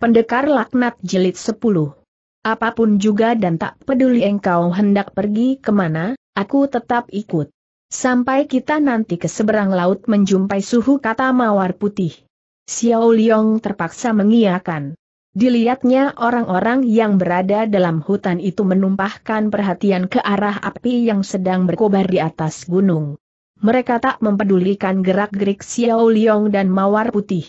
Pendekar Laknat jelit 10 Apapun juga dan tak peduli engkau hendak pergi kemana, aku tetap ikut. Sampai kita nanti ke seberang laut menjumpai suhu kata mawar putih. Xiao Liong terpaksa mengiyakan. Dilihatnya orang-orang yang berada dalam hutan itu menumpahkan perhatian ke arah api yang sedang berkobar di atas gunung. Mereka tak mempedulikan gerak-gerik Xiao Liong dan mawar putih.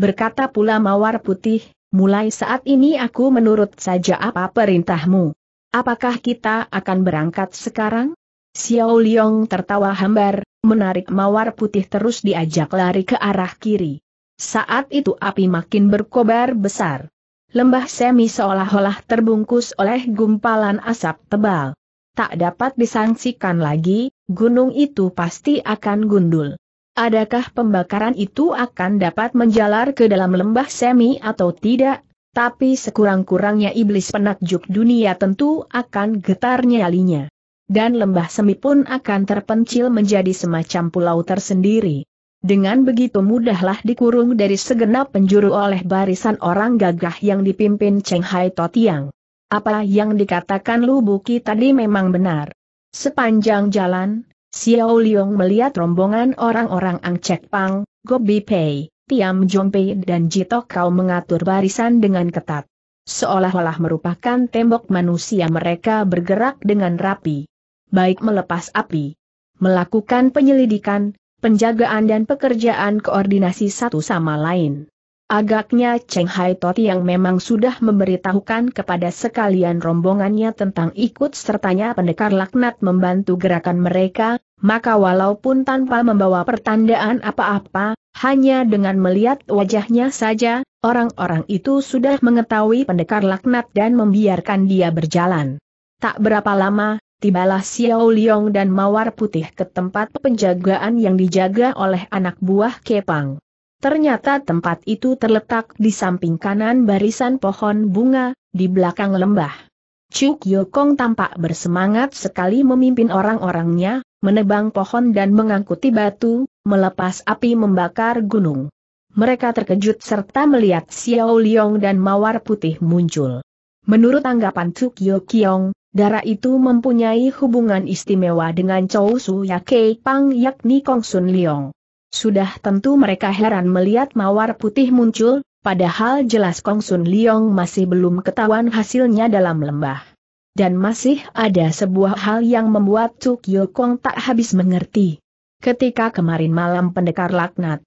Berkata pula mawar putih, Mulai saat ini aku menurut saja apa perintahmu. Apakah kita akan berangkat sekarang? Xiao Liang tertawa hambar, menarik mawar putih terus diajak lari ke arah kiri. Saat itu api makin berkobar besar. Lembah semi seolah-olah terbungkus oleh gumpalan asap tebal. Tak dapat disangsikan lagi, gunung itu pasti akan gundul. Adakah pembakaran itu akan dapat menjalar ke dalam lembah semi atau tidak? Tapi sekurang-kurangnya iblis penakjub dunia tentu akan getar nyalinya. Dan lembah semi pun akan terpencil menjadi semacam pulau tersendiri. Dengan begitu mudahlah dikurung dari segenap penjuru oleh barisan orang gagah yang dipimpin Cheng Hai Totiang. Apa yang dikatakan Lu Buki tadi memang benar. Sepanjang jalan, Xiao Liong melihat rombongan orang-orang Angcek Pang, Gobi Pei, Tiam Pei dan Jito Kau mengatur barisan dengan ketat. Seolah-olah merupakan tembok manusia mereka bergerak dengan rapi. Baik melepas api, melakukan penyelidikan, penjagaan dan pekerjaan koordinasi satu sama lain. Agaknya Cheng Hai Toti yang memang sudah memberitahukan kepada sekalian rombongannya tentang ikut sertanya pendekar laknat membantu gerakan mereka, maka walaupun tanpa membawa pertandaan apa-apa, hanya dengan melihat wajahnya saja, orang-orang itu sudah mengetahui pendekar laknat dan membiarkan dia berjalan. Tak berapa lama, tibalah Xiao Liong dan Mawar Putih ke tempat penjagaan yang dijaga oleh anak buah Kepang. Ternyata tempat itu terletak di samping kanan barisan pohon bunga, di belakang lembah. Chuk Yokong tampak bersemangat sekali memimpin orang-orangnya, menebang pohon dan mengangkuti batu, melepas api membakar gunung. Mereka terkejut serta melihat Xiao Liong dan Mawar Putih muncul. Menurut anggapan Tsukyo Kiong, darah itu mempunyai hubungan istimewa dengan Chou Su ya Kei Pang yakni Kong Sun Liong. Sudah tentu mereka heran melihat Mawar Putih muncul, Padahal jelas Kong Sun Liong masih belum ketahuan hasilnya dalam lembah dan masih ada sebuah hal yang membuat Tuk Yokong tak habis mengerti. Ketika kemarin malam pendekar laknat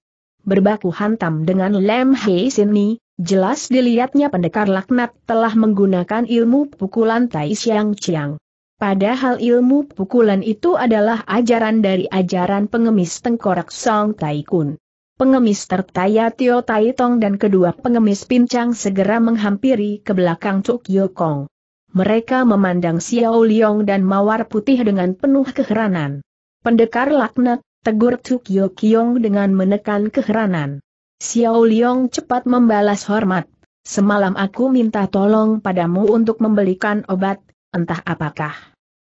berbaku hantam dengan Lem Hei Sini, jelas dilihatnya pendekar laknat telah menggunakan ilmu pukulan Tai Siang Chiang. Padahal ilmu pukulan itu adalah ajaran dari ajaran pengemis tengkorak Song Tai Kun. Pengemis tertaya Tio Tai Tong dan kedua pengemis pincang segera menghampiri ke belakang Tuk Yokong mereka memandang Xiao Liong dan Mawar Putih dengan penuh keheranan. Pendekar laknat, tegur Tukyo Kiong dengan menekan keheranan. Xiao Liong cepat membalas hormat, semalam aku minta tolong padamu untuk membelikan obat, entah apakah.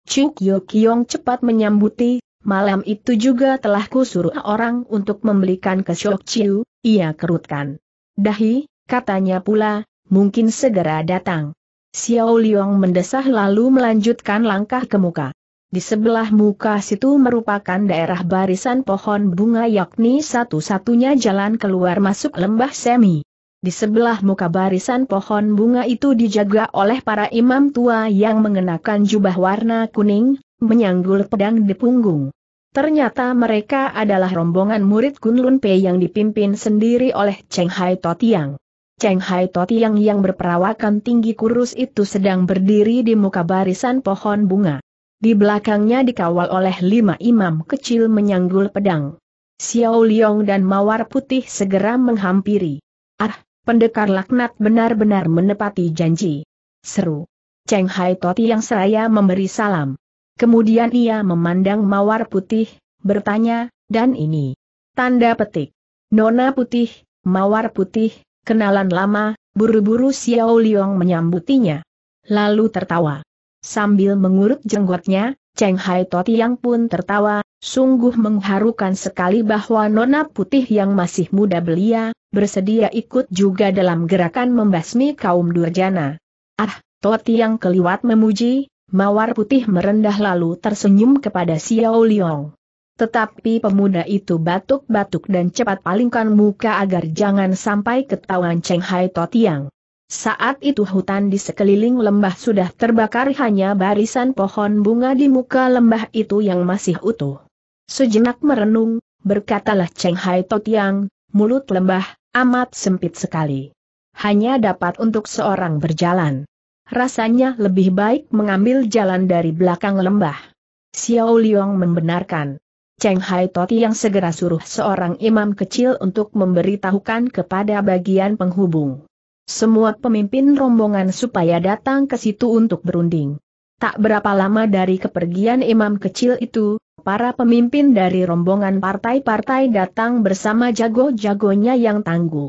Tsukyo Kiong cepat menyambuti, malam itu juga telah kusuruh orang untuk membelikan ke Shok Chiu, ia kerutkan. Dahi, katanya pula, mungkin segera datang. Xiao Liang mendesah lalu melanjutkan langkah ke muka. Di sebelah muka situ merupakan daerah barisan pohon bunga yakni satu-satunya jalan keluar masuk lembah semi. Di sebelah muka barisan pohon bunga itu dijaga oleh para imam tua yang mengenakan jubah warna kuning, menyanggul pedang di punggung. Ternyata mereka adalah rombongan murid Kunlun Pei yang dipimpin sendiri oleh Cheng Hai Totiang. Cheng Hai Totiang yang berperawakan tinggi kurus itu sedang berdiri di muka barisan pohon bunga. Di belakangnya dikawal oleh lima imam kecil menyanggul pedang. Xiao Liong dan Mawar Putih segera menghampiri. Ah, pendekar laknat benar-benar menepati janji. Seru. Cheng Hai Totiang seraya memberi salam. Kemudian ia memandang Mawar Putih, bertanya, dan ini. Tanda petik. Nona Putih, Mawar Putih, Kenalan lama, buru-buru Xiao Liong menyambutinya. Lalu tertawa. Sambil mengurut jenggotnya, Cheng Hai yang pun tertawa, sungguh mengharukan sekali bahwa nona putih yang masih muda belia, bersedia ikut juga dalam gerakan membasmi kaum durjana. Ah, yang keliwat memuji, mawar putih merendah lalu tersenyum kepada Xiao Liong. Tetapi pemuda itu batuk-batuk dan cepat palingkan muka agar jangan sampai ketahuan Cheng Hai Totiang. Saat itu hutan di sekeliling lembah sudah terbakar hanya barisan pohon bunga di muka lembah itu yang masih utuh. Sejenak merenung, berkatalah Cheng Hai Totiang, mulut lembah, amat sempit sekali. Hanya dapat untuk seorang berjalan. Rasanya lebih baik mengambil jalan dari belakang lembah. Xiao Liang membenarkan. Cheng Hai Toti yang segera suruh seorang imam kecil untuk memberitahukan kepada bagian penghubung. Semua pemimpin rombongan supaya datang ke situ untuk berunding. Tak berapa lama dari kepergian imam kecil itu, para pemimpin dari rombongan partai-partai datang bersama jago-jagonya yang tangguh.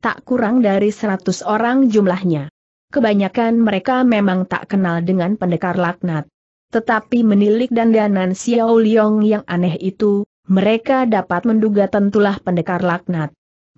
Tak kurang dari seratus orang jumlahnya. Kebanyakan mereka memang tak kenal dengan pendekar laknat. Tetapi menilik dandanan Xiao Liong yang aneh itu, mereka dapat menduga tentulah pendekar laknat.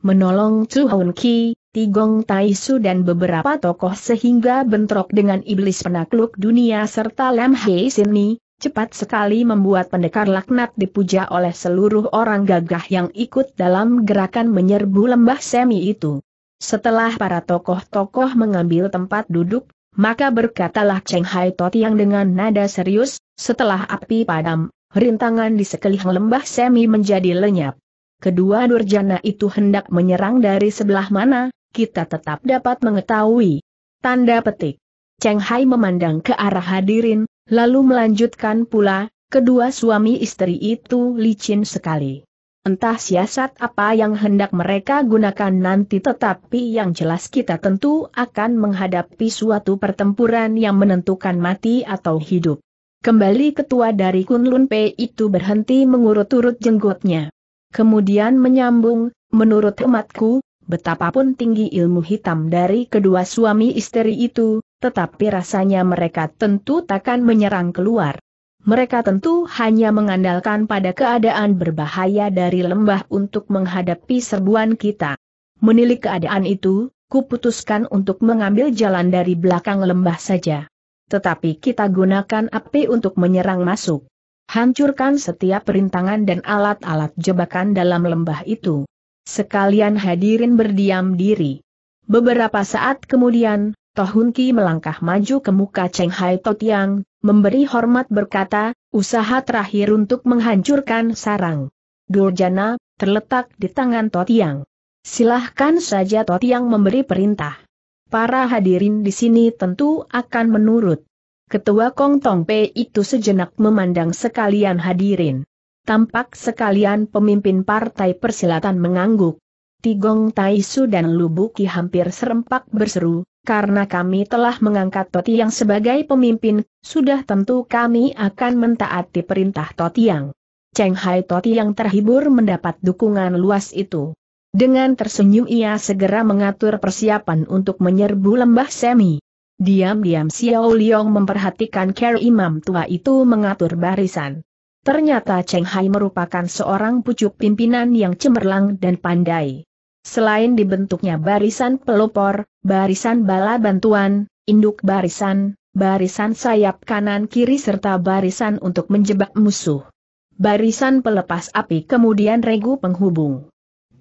Menolong Chu Hun Ki, Tigong Tai Su dan beberapa tokoh sehingga bentrok dengan iblis penakluk dunia serta Lam Hei Sini, cepat sekali membuat pendekar laknat dipuja oleh seluruh orang gagah yang ikut dalam gerakan menyerbu lembah semi itu. Setelah para tokoh-tokoh mengambil tempat duduk, maka berkatalah Cheng Hai Tot yang dengan nada serius, setelah api padam, rintangan di sekeliling lembah semi menjadi lenyap. Kedua durjana itu hendak menyerang dari sebelah mana, kita tetap dapat mengetahui. Tanda petik. Cheng Hai memandang ke arah hadirin, lalu melanjutkan pula, kedua suami istri itu licin sekali. Entah siasat apa yang hendak mereka gunakan nanti tetapi yang jelas kita tentu akan menghadapi suatu pertempuran yang menentukan mati atau hidup. Kembali ketua dari Kunlun Pei itu berhenti mengurut-urut jenggotnya. Kemudian menyambung, menurut hematku, betapapun tinggi ilmu hitam dari kedua suami istri itu, tetapi rasanya mereka tentu takkan menyerang keluar mereka tentu hanya mengandalkan pada keadaan berbahaya dari lembah untuk menghadapi serbuan kita. Menilik keadaan itu, kuputuskan untuk mengambil jalan dari belakang lembah saja. Tetapi kita gunakan api untuk menyerang masuk. Hancurkan setiap perintangan dan alat-alat jebakan dalam lembah itu. Sekalian hadirin berdiam diri. Beberapa saat kemudian, Tohunki melangkah maju ke muka Cheng Hai Totiang, memberi hormat berkata, usaha terakhir untuk menghancurkan sarang. Durjana, terletak di tangan Totiang. Silahkan saja Totiang memberi perintah. Para hadirin di sini tentu akan menurut. Ketua Kong Tong Pe itu sejenak memandang sekalian hadirin. Tampak sekalian pemimpin partai persilatan mengangguk. Tigong Taisu dan Lubuki hampir serempak berseru, karena kami telah mengangkat Totiang sebagai pemimpin, sudah tentu kami akan mentaati perintah Totiang. Cheng Hai Totiang terhibur mendapat dukungan luas itu. Dengan tersenyum ia segera mengatur persiapan untuk menyerbu lembah semi. Diam-diam Xiao Liong memperhatikan care imam tua itu mengatur barisan. Ternyata Cheng Hai merupakan seorang pucuk pimpinan yang cemerlang dan pandai. Selain dibentuknya barisan pelopor, barisan bala bantuan, induk barisan, barisan sayap kanan kiri serta barisan untuk menjebak musuh. Barisan pelepas api kemudian regu penghubung.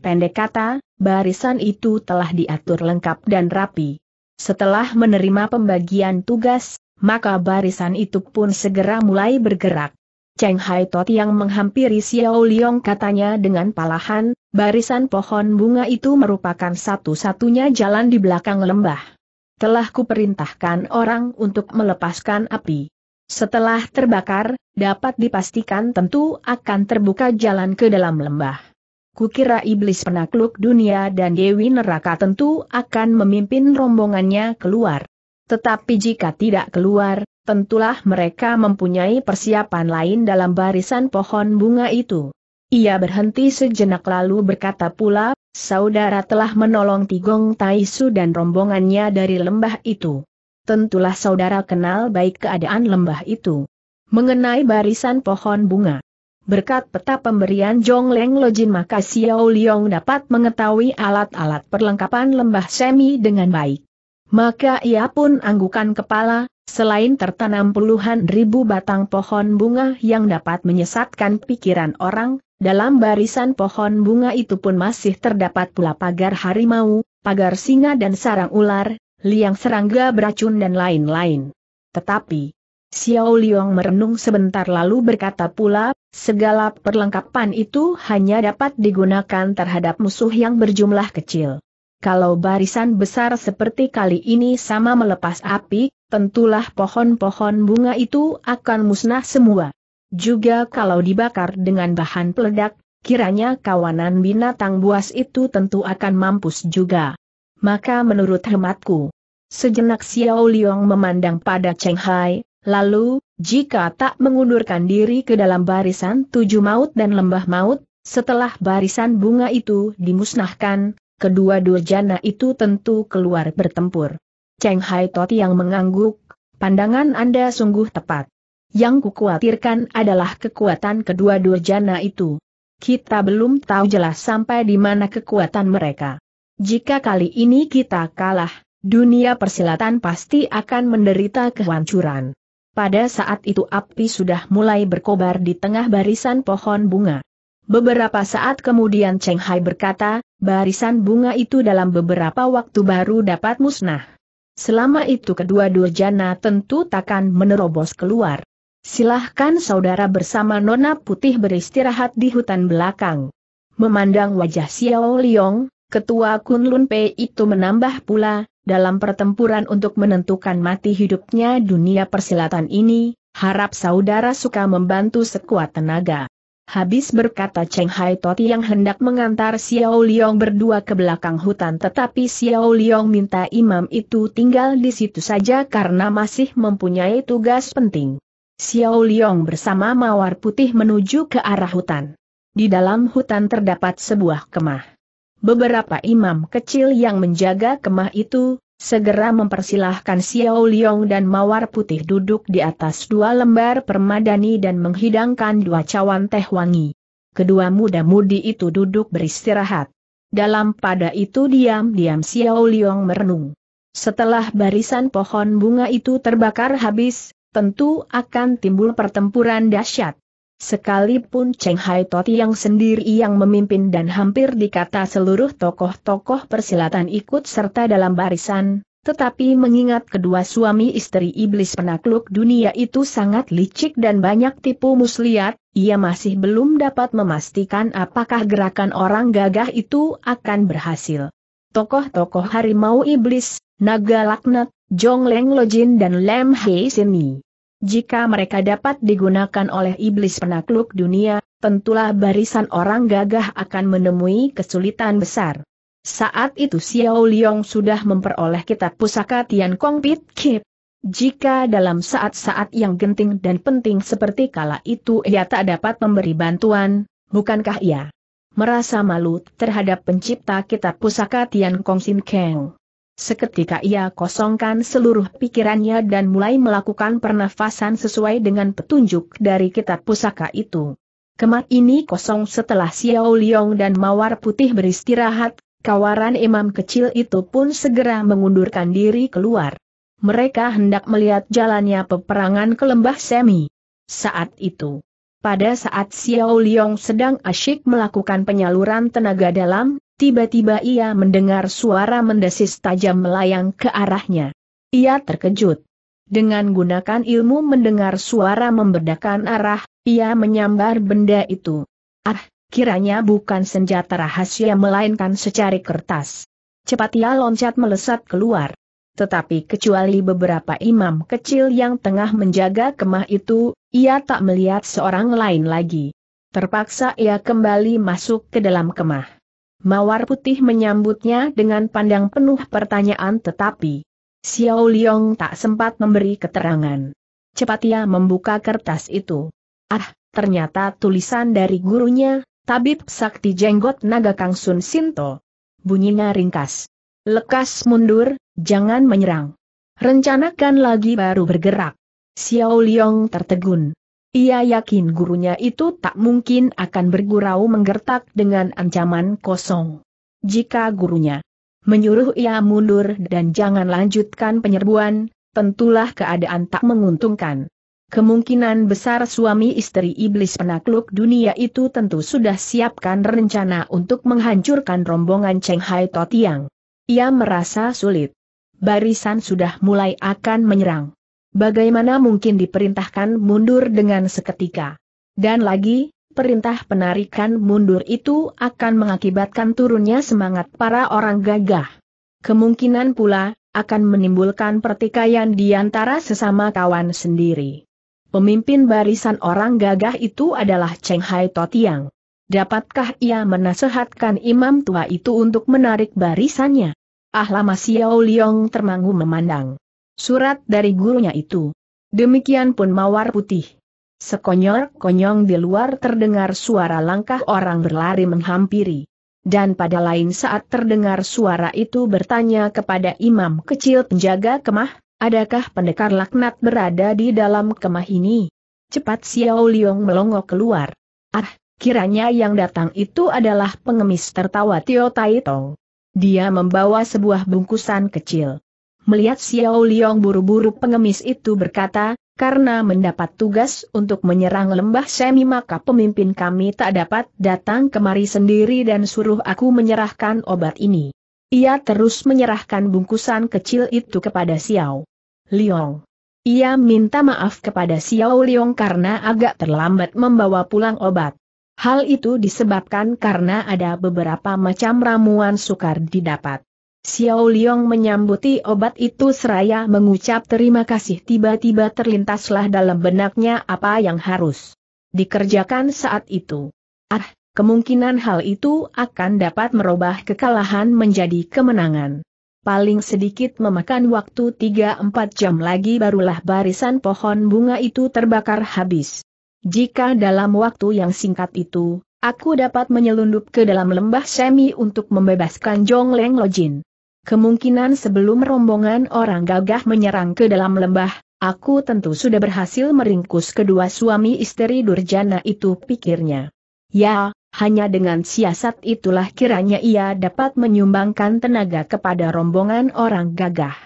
Pendek kata, barisan itu telah diatur lengkap dan rapi. Setelah menerima pembagian tugas, maka barisan itu pun segera mulai bergerak. Cheng Hai Tot yang menghampiri Xiao Liong katanya dengan palahan, Barisan pohon bunga itu merupakan satu-satunya jalan di belakang lembah. Telah kuperintahkan orang untuk melepaskan api. Setelah terbakar, dapat dipastikan tentu akan terbuka jalan ke dalam lembah. Kukira iblis penakluk dunia dan Dewi Neraka tentu akan memimpin rombongannya keluar. Tetapi jika tidak keluar, tentulah mereka mempunyai persiapan lain dalam barisan pohon bunga itu. Ia berhenti sejenak lalu berkata pula, saudara telah menolong Tigong Taisu dan rombongannya dari lembah itu. Tentulah saudara kenal baik keadaan lembah itu. Mengenai barisan pohon bunga. Berkat peta pemberian Jong Jongleng Lojin maka Xiao Liong dapat mengetahui alat-alat perlengkapan lembah semi dengan baik. Maka ia pun anggukan kepala, Selain tertanam puluhan ribu batang pohon bunga yang dapat menyesatkan pikiran orang, dalam barisan pohon bunga itu pun masih terdapat pula pagar harimau, pagar singa dan sarang ular, liang serangga beracun dan lain-lain. Tetapi, Xiao Liang merenung sebentar lalu berkata pula, segala perlengkapan itu hanya dapat digunakan terhadap musuh yang berjumlah kecil. Kalau barisan besar seperti kali ini sama melepas api, tentulah pohon-pohon bunga itu akan musnah semua. Juga kalau dibakar dengan bahan peledak, kiranya kawanan binatang buas itu tentu akan mampus juga. Maka menurut hematku, sejenak Xiao Liong memandang pada Cheng Hai, lalu, jika tak mengundurkan diri ke dalam barisan tujuh maut dan lembah maut, setelah barisan bunga itu dimusnahkan, kedua durjana itu tentu keluar bertempur. Cheng Hai Toti yang mengangguk, pandangan Anda sungguh tepat. Yang kukuatirkan adalah kekuatan kedua durjana itu. Kita belum tahu jelas sampai di mana kekuatan mereka. Jika kali ini kita kalah, dunia persilatan pasti akan menderita kehancuran. Pada saat itu api sudah mulai berkobar di tengah barisan pohon bunga. Beberapa saat kemudian Cheng Hai berkata, barisan bunga itu dalam beberapa waktu baru dapat musnah. Selama itu kedua durjana tentu takkan menerobos keluar. Silahkan saudara bersama Nona Putih beristirahat di hutan belakang. Memandang wajah Xiao Liong, ketua Kunlun Pei itu menambah pula, dalam pertempuran untuk menentukan mati hidupnya dunia persilatan ini, harap saudara suka membantu sekuat tenaga. Habis berkata Cheng Hai Toti yang hendak mengantar Xiao Liang berdua ke belakang hutan tetapi Xiao Liong minta imam itu tinggal di situ saja karena masih mempunyai tugas penting. Xiao Liong bersama Mawar Putih menuju ke arah hutan. Di dalam hutan terdapat sebuah kemah. Beberapa imam kecil yang menjaga kemah itu, segera mempersilahkan Xiao Liong dan Mawar Putih duduk di atas dua lembar permadani dan menghidangkan dua cawan teh wangi. Kedua muda-mudi itu duduk beristirahat. Dalam pada itu diam-diam Xiao Liong merenung. Setelah barisan pohon bunga itu terbakar habis, tentu akan timbul pertempuran dahsyat. Sekalipun Cheng Hai Toti yang sendiri yang memimpin dan hampir dikata seluruh tokoh-tokoh persilatan ikut serta dalam barisan, tetapi mengingat kedua suami istri iblis penakluk dunia itu sangat licik dan banyak tipu muslihat, ia masih belum dapat memastikan apakah gerakan orang gagah itu akan berhasil. Tokoh-tokoh harimau iblis, naga laknat, Jong Leng Lojin dan Lem Hei Sini jika mereka dapat digunakan oleh iblis penakluk dunia, tentulah barisan orang gagah akan menemui kesulitan besar. Saat itu Xiao Liong sudah memperoleh kitab pusaka Tian Kong Pit Kip. Jika dalam saat-saat yang genting dan penting seperti kala itu ia tak dapat memberi bantuan, bukankah ia merasa malu terhadap pencipta kitab pusaka Tian Kong Sin Keng? Seketika ia kosongkan seluruh pikirannya dan mulai melakukan pernafasan sesuai dengan petunjuk dari kitab pusaka itu. Kemat ini kosong setelah Xiao Liong dan Mawar Putih beristirahat, kawaran imam kecil itu pun segera mengundurkan diri keluar. Mereka hendak melihat jalannya peperangan ke lembah semi. Saat itu, pada saat Xiao Liang sedang asyik melakukan penyaluran tenaga dalam, tiba-tiba ia mendengar suara mendesis tajam melayang ke arahnya. Ia terkejut. Dengan gunakan ilmu mendengar suara membedakan arah, ia menyambar benda itu. Ah, kiranya bukan senjata rahasia melainkan secari kertas. Cepat ia loncat melesat keluar tetapi kecuali beberapa imam kecil yang tengah menjaga kemah itu, ia tak melihat seorang lain lagi. Terpaksa ia kembali masuk ke dalam kemah. Mawar putih menyambutnya dengan pandang penuh pertanyaan tetapi Xiao Liong tak sempat memberi keterangan. Cepat ia membuka kertas itu. Ah, ternyata tulisan dari gurunya, Tabib Sakti Jenggot Naga Kang Sun Sinto. Bunyinya ringkas. Lekas mundur, jangan menyerang. Rencanakan lagi baru bergerak. Xiao Liong tertegun. Ia yakin gurunya itu tak mungkin akan bergurau menggertak dengan ancaman kosong. Jika gurunya menyuruh ia mundur dan jangan lanjutkan penyerbuan, tentulah keadaan tak menguntungkan. Kemungkinan besar suami istri iblis penakluk dunia itu tentu sudah siapkan rencana untuk menghancurkan rombongan Cheng Hai Totiang. Ia merasa sulit. Barisan sudah mulai akan menyerang. Bagaimana mungkin diperintahkan mundur dengan seketika? Dan lagi, perintah penarikan mundur itu akan mengakibatkan turunnya semangat para orang gagah. Kemungkinan pula, akan menimbulkan pertikaian di antara sesama kawan sendiri. Pemimpin barisan orang gagah itu adalah Cheng Hai Totiang. Dapatkah ia menasehatkan imam tua itu untuk menarik barisannya? Ah lama Xiao Liong termangu memandang. Surat dari gurunya itu. Demikian pun mawar putih. sekonyol konyong di luar terdengar suara langkah orang berlari menghampiri. Dan pada lain saat terdengar suara itu bertanya kepada imam kecil penjaga kemah, adakah pendekar laknat berada di dalam kemah ini? Cepat Xiao Liong melongo keluar. Ah, Kiranya yang datang itu adalah pengemis tertawa Tio Tai Tong. Dia membawa sebuah bungkusan kecil. Melihat Xiao Liong buru-buru pengemis itu berkata, karena mendapat tugas untuk menyerang lembah semi maka pemimpin kami tak dapat datang kemari sendiri dan suruh aku menyerahkan obat ini. Ia terus menyerahkan bungkusan kecil itu kepada Xiao Liong. Ia minta maaf kepada Xiao Liong karena agak terlambat membawa pulang obat. Hal itu disebabkan karena ada beberapa macam ramuan sukar didapat. Xiao Liang menyambuti obat itu seraya mengucap terima kasih tiba-tiba terlintaslah dalam benaknya apa yang harus dikerjakan saat itu. Ah, kemungkinan hal itu akan dapat merubah kekalahan menjadi kemenangan. Paling sedikit memakan waktu 3-4 jam lagi barulah barisan pohon bunga itu terbakar habis. Jika dalam waktu yang singkat itu, aku dapat menyelundup ke dalam lembah semi untuk membebaskan Jong Leng Lojin. Kemungkinan sebelum rombongan orang gagah menyerang ke dalam lembah, aku tentu sudah berhasil meringkus kedua suami istri Durjana itu pikirnya. Ya, hanya dengan siasat itulah kiranya ia dapat menyumbangkan tenaga kepada rombongan orang gagah.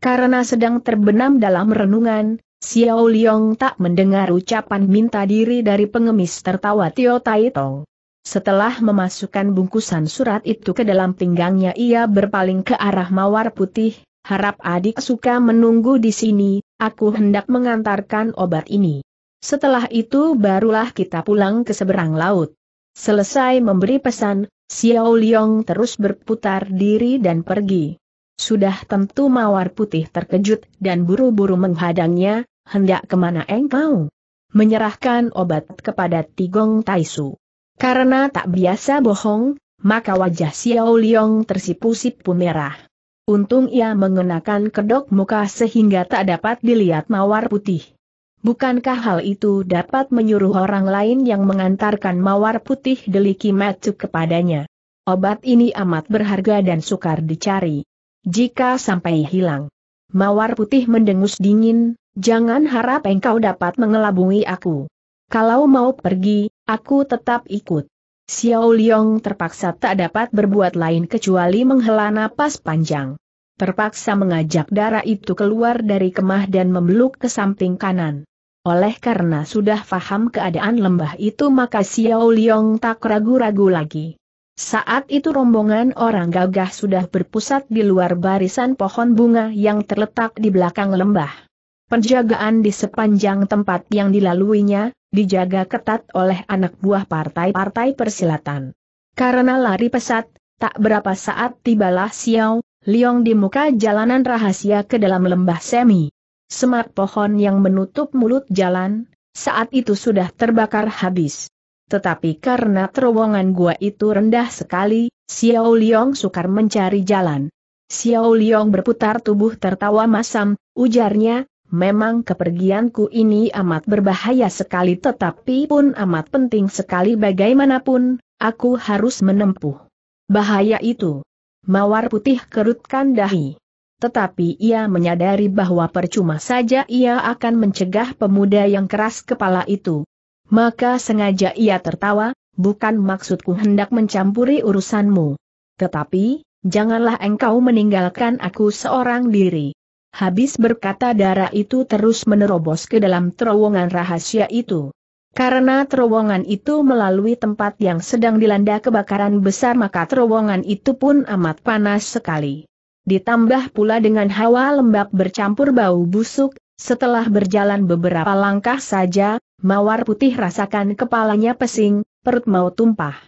Karena sedang terbenam dalam renungan, Xiao Liong tak mendengar ucapan minta diri dari pengemis tertawa Tio Tai Tong. Setelah memasukkan bungkusan surat itu ke dalam pinggangnya ia berpaling ke arah mawar putih, harap adik suka menunggu di sini, aku hendak mengantarkan obat ini. Setelah itu barulah kita pulang ke seberang laut. Selesai memberi pesan, Xiao Liong terus berputar diri dan pergi. Sudah tentu Mawar Putih terkejut dan buru-buru menghadangnya, hendak kemana engkau? Menyerahkan obat kepada Tigong Taisu. Karena tak biasa bohong, maka wajah Xiao Liong tersipu-sipu merah. Untung ia mengenakan kedok muka sehingga tak dapat dilihat Mawar Putih. Bukankah hal itu dapat menyuruh orang lain yang mengantarkan Mawar Putih deliki matuk kepadanya? Obat ini amat berharga dan sukar dicari. Jika sampai hilang. Mawar putih mendengus dingin, jangan harap engkau dapat mengelabui aku. Kalau mau pergi, aku tetap ikut. Xiao Liong terpaksa tak dapat berbuat lain kecuali menghela napas panjang. Terpaksa mengajak darah itu keluar dari kemah dan memeluk ke samping kanan. Oleh karena sudah faham keadaan lembah itu maka Xiao Liong tak ragu-ragu lagi. Saat itu rombongan orang gagah sudah berpusat di luar barisan pohon bunga yang terletak di belakang lembah. Penjagaan di sepanjang tempat yang dilaluinya, dijaga ketat oleh anak buah partai-partai persilatan. Karena lari pesat, tak berapa saat tibalah Xiao Liong di muka jalanan rahasia ke dalam lembah semi. Semak pohon yang menutup mulut jalan, saat itu sudah terbakar habis tetapi karena terowongan gua itu rendah sekali, Xiao Liang sukar mencari jalan. Xiao Liang berputar tubuh tertawa masam, ujarnya, memang kepergianku ini amat berbahaya sekali tetapi pun amat penting sekali bagaimanapun, aku harus menempuh. Bahaya itu. Mawar putih kerutkan dahi. Tetapi ia menyadari bahwa percuma saja ia akan mencegah pemuda yang keras kepala itu. Maka sengaja ia tertawa, bukan maksudku hendak mencampuri urusanmu. Tetapi, janganlah engkau meninggalkan aku seorang diri. Habis berkata darah itu terus menerobos ke dalam terowongan rahasia itu. Karena terowongan itu melalui tempat yang sedang dilanda kebakaran besar maka terowongan itu pun amat panas sekali. Ditambah pula dengan hawa lembab bercampur bau busuk, setelah berjalan beberapa langkah saja, Mawar putih rasakan kepalanya pesing, perut mau tumpah.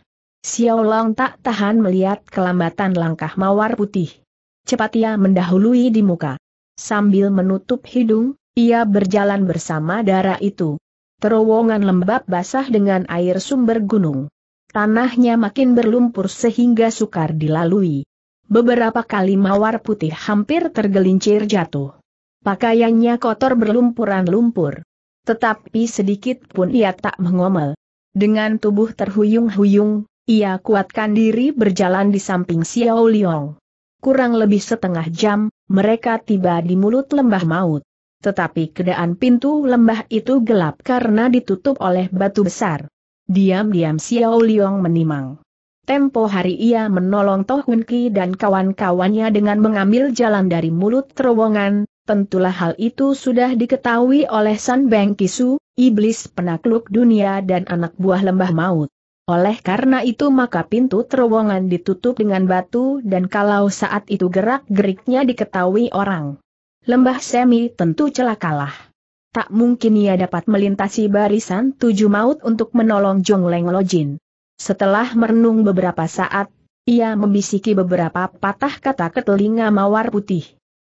Xiaolong tak tahan melihat kelambatan langkah mawar putih. Cepat ia mendahului di muka. Sambil menutup hidung, ia berjalan bersama darah itu. Terowongan lembab basah dengan air sumber gunung. Tanahnya makin berlumpur sehingga sukar dilalui. Beberapa kali mawar putih hampir tergelincir jatuh. Pakaiannya kotor berlumpuran lumpur. Tetapi sedikit pun ia tak mengomel. Dengan tubuh terhuyung-huyung, ia kuatkan diri berjalan di samping Xiao Liang. Kurang lebih setengah jam, mereka tiba di mulut lembah maut. Tetapi keadaan pintu lembah itu gelap karena ditutup oleh batu besar. Diam-diam Xiao Liang menimang. Tempo hari ia menolong Toh Hunki dan kawan-kawannya dengan mengambil jalan dari mulut terowongan, tentulah hal itu sudah diketahui oleh San Beng Kisu, iblis penakluk dunia dan anak buah lembah maut. Oleh karena itu maka pintu terowongan ditutup dengan batu dan kalau saat itu gerak-geriknya diketahui orang. Lembah Semi tentu celakalah. Tak mungkin ia dapat melintasi barisan tujuh maut untuk menolong Jong Jongleng Lojin. Setelah merenung beberapa saat, ia membisiki beberapa patah kata ke telinga mawar putih.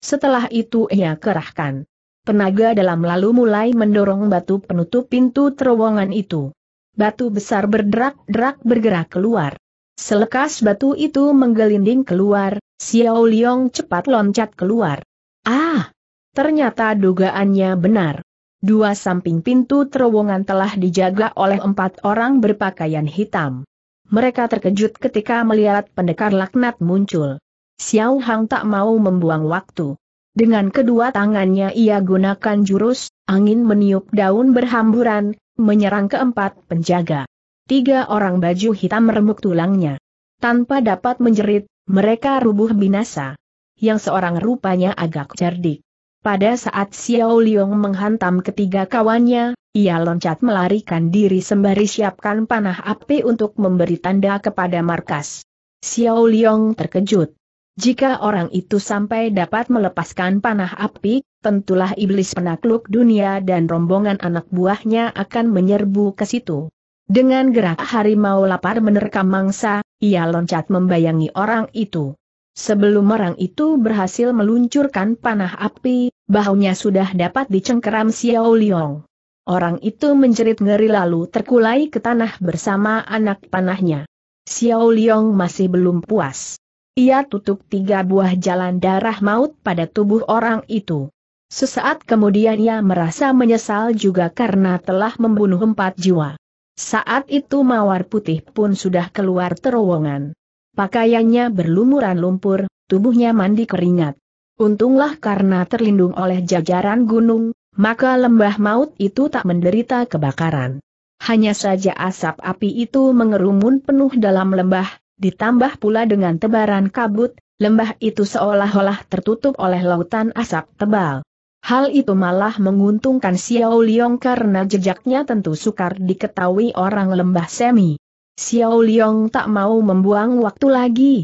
Setelah itu ia kerahkan tenaga dalam lalu mulai mendorong batu penutup pintu terowongan itu. Batu besar berderak-derak bergerak keluar. Selekas batu itu menggelinding keluar, Xiao Liong cepat loncat keluar. Ah! Ternyata dugaannya benar. Dua samping pintu terowongan telah dijaga oleh empat orang berpakaian hitam. Mereka terkejut ketika melihat pendekar laknat muncul. Xiao Hang tak mau membuang waktu. Dengan kedua tangannya ia gunakan jurus, angin meniup daun berhamburan, menyerang keempat penjaga. Tiga orang baju hitam remuk tulangnya. Tanpa dapat menjerit, mereka rubuh binasa. Yang seorang rupanya agak cerdik. Pada saat Xiao Liong menghantam ketiga kawannya, ia loncat melarikan diri sembari siapkan panah api untuk memberi tanda kepada markas. Xiao Liong terkejut. Jika orang itu sampai dapat melepaskan panah api, tentulah iblis penakluk dunia dan rombongan anak buahnya akan menyerbu ke situ. Dengan gerak harimau lapar menerkam mangsa, ia loncat membayangi orang itu. Sebelum orang itu berhasil meluncurkan panah api, bahunya sudah dapat dicengkeram Xiao Liong. Orang itu menjerit ngeri lalu terkulai ke tanah bersama anak panahnya. Xiao Liong masih belum puas. Ia tutup tiga buah jalan darah maut pada tubuh orang itu. Sesaat kemudian ia merasa menyesal juga karena telah membunuh empat jiwa. Saat itu mawar putih pun sudah keluar terowongan. Pakaiannya berlumuran lumpur, tubuhnya mandi keringat. Untunglah karena terlindung oleh jajaran gunung, maka lembah maut itu tak menderita kebakaran. Hanya saja asap api itu mengerumun penuh dalam lembah, Ditambah pula dengan tebaran kabut, lembah itu seolah-olah tertutup oleh lautan asap tebal. Hal itu malah menguntungkan Xiao Liong karena jejaknya tentu sukar diketahui orang lembah semi. Xiao Liong tak mau membuang waktu lagi.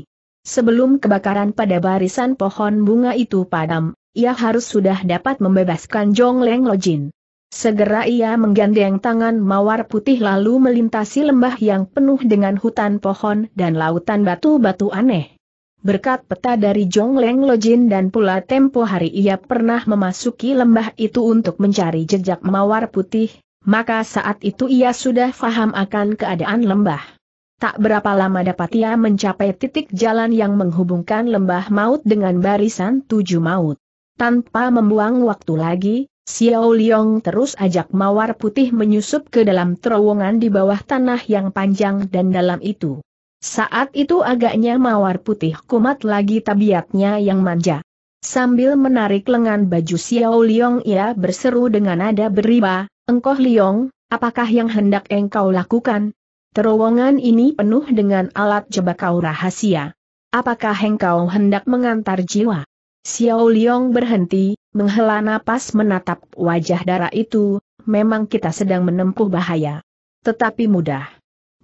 Sebelum kebakaran pada barisan pohon bunga itu padam, ia harus sudah dapat membebaskan Jong Leng Lojin. Segera ia menggandeng tangan mawar putih lalu melintasi lembah yang penuh dengan hutan pohon dan lautan batu-batu aneh. Berkat peta dari Jong Jongleng Lojin dan pula tempo hari ia pernah memasuki lembah itu untuk mencari jejak mawar putih, maka saat itu ia sudah faham akan keadaan lembah. Tak berapa lama dapat ia mencapai titik jalan yang menghubungkan lembah maut dengan barisan tujuh maut. Tanpa membuang waktu lagi, Xiao Liong terus ajak mawar putih menyusup ke dalam terowongan di bawah tanah yang panjang dan dalam itu. Saat itu agaknya mawar putih kumat lagi tabiatnya yang manja. Sambil menarik lengan baju Xiao Liong ia berseru dengan nada beriba, Engkoh Liong, apakah yang hendak engkau lakukan? Terowongan ini penuh dengan alat jebakau rahasia. Apakah engkau hendak mengantar jiwa? Xiao Liong berhenti, Menghela napas menatap wajah darah itu, memang kita sedang menempuh bahaya. Tetapi mudah.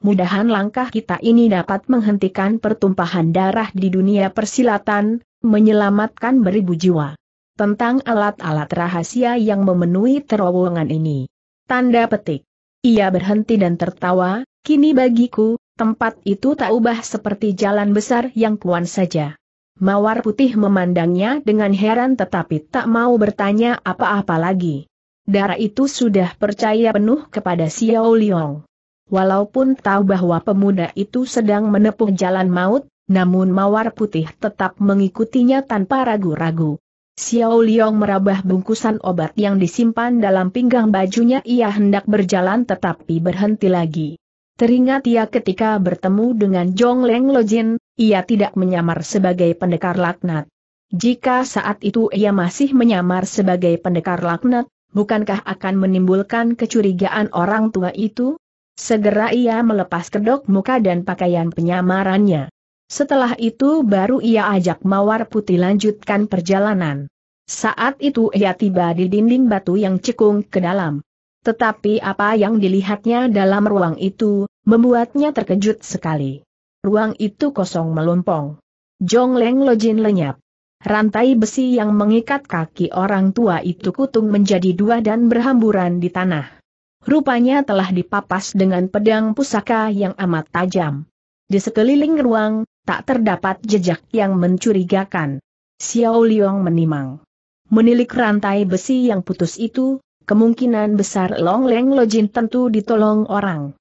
Mudahan langkah kita ini dapat menghentikan pertumpahan darah di dunia persilatan, menyelamatkan beribu jiwa. Tentang alat-alat rahasia yang memenuhi terowongan ini. Tanda petik. Ia berhenti dan tertawa, kini bagiku, tempat itu tak ubah seperti jalan besar yang kuan saja. Mawar putih memandangnya dengan heran tetapi tak mau bertanya apa-apa lagi. Darah itu sudah percaya penuh kepada Xiao Liang. Walaupun tahu bahwa pemuda itu sedang menepuh jalan maut, namun mawar putih tetap mengikutinya tanpa ragu-ragu. Xiao Liang merabah bungkusan obat yang disimpan dalam pinggang bajunya ia hendak berjalan tetapi berhenti lagi. Teringat ia ketika bertemu dengan Jong Leng Lojin, ia tidak menyamar sebagai pendekar laknat. Jika saat itu ia masih menyamar sebagai pendekar laknat, bukankah akan menimbulkan kecurigaan orang tua itu? Segera ia melepas kedok muka dan pakaian penyamarannya. Setelah itu baru ia ajak Mawar Putih lanjutkan perjalanan. Saat itu ia tiba di dinding batu yang cekung ke dalam. Tetapi apa yang dilihatnya dalam ruang itu, membuatnya terkejut sekali ruang itu kosong melompong. Jong Leng Lojin lenyap. Rantai besi yang mengikat kaki orang tua itu kutung menjadi dua dan berhamburan di tanah. Rupanya telah dipapas dengan pedang pusaka yang amat tajam. Di sekeliling ruang, tak terdapat jejak yang mencurigakan. Xiao Liang menimang. Menilik rantai besi yang putus itu, kemungkinan besar Long Leng Lojin tentu ditolong orang.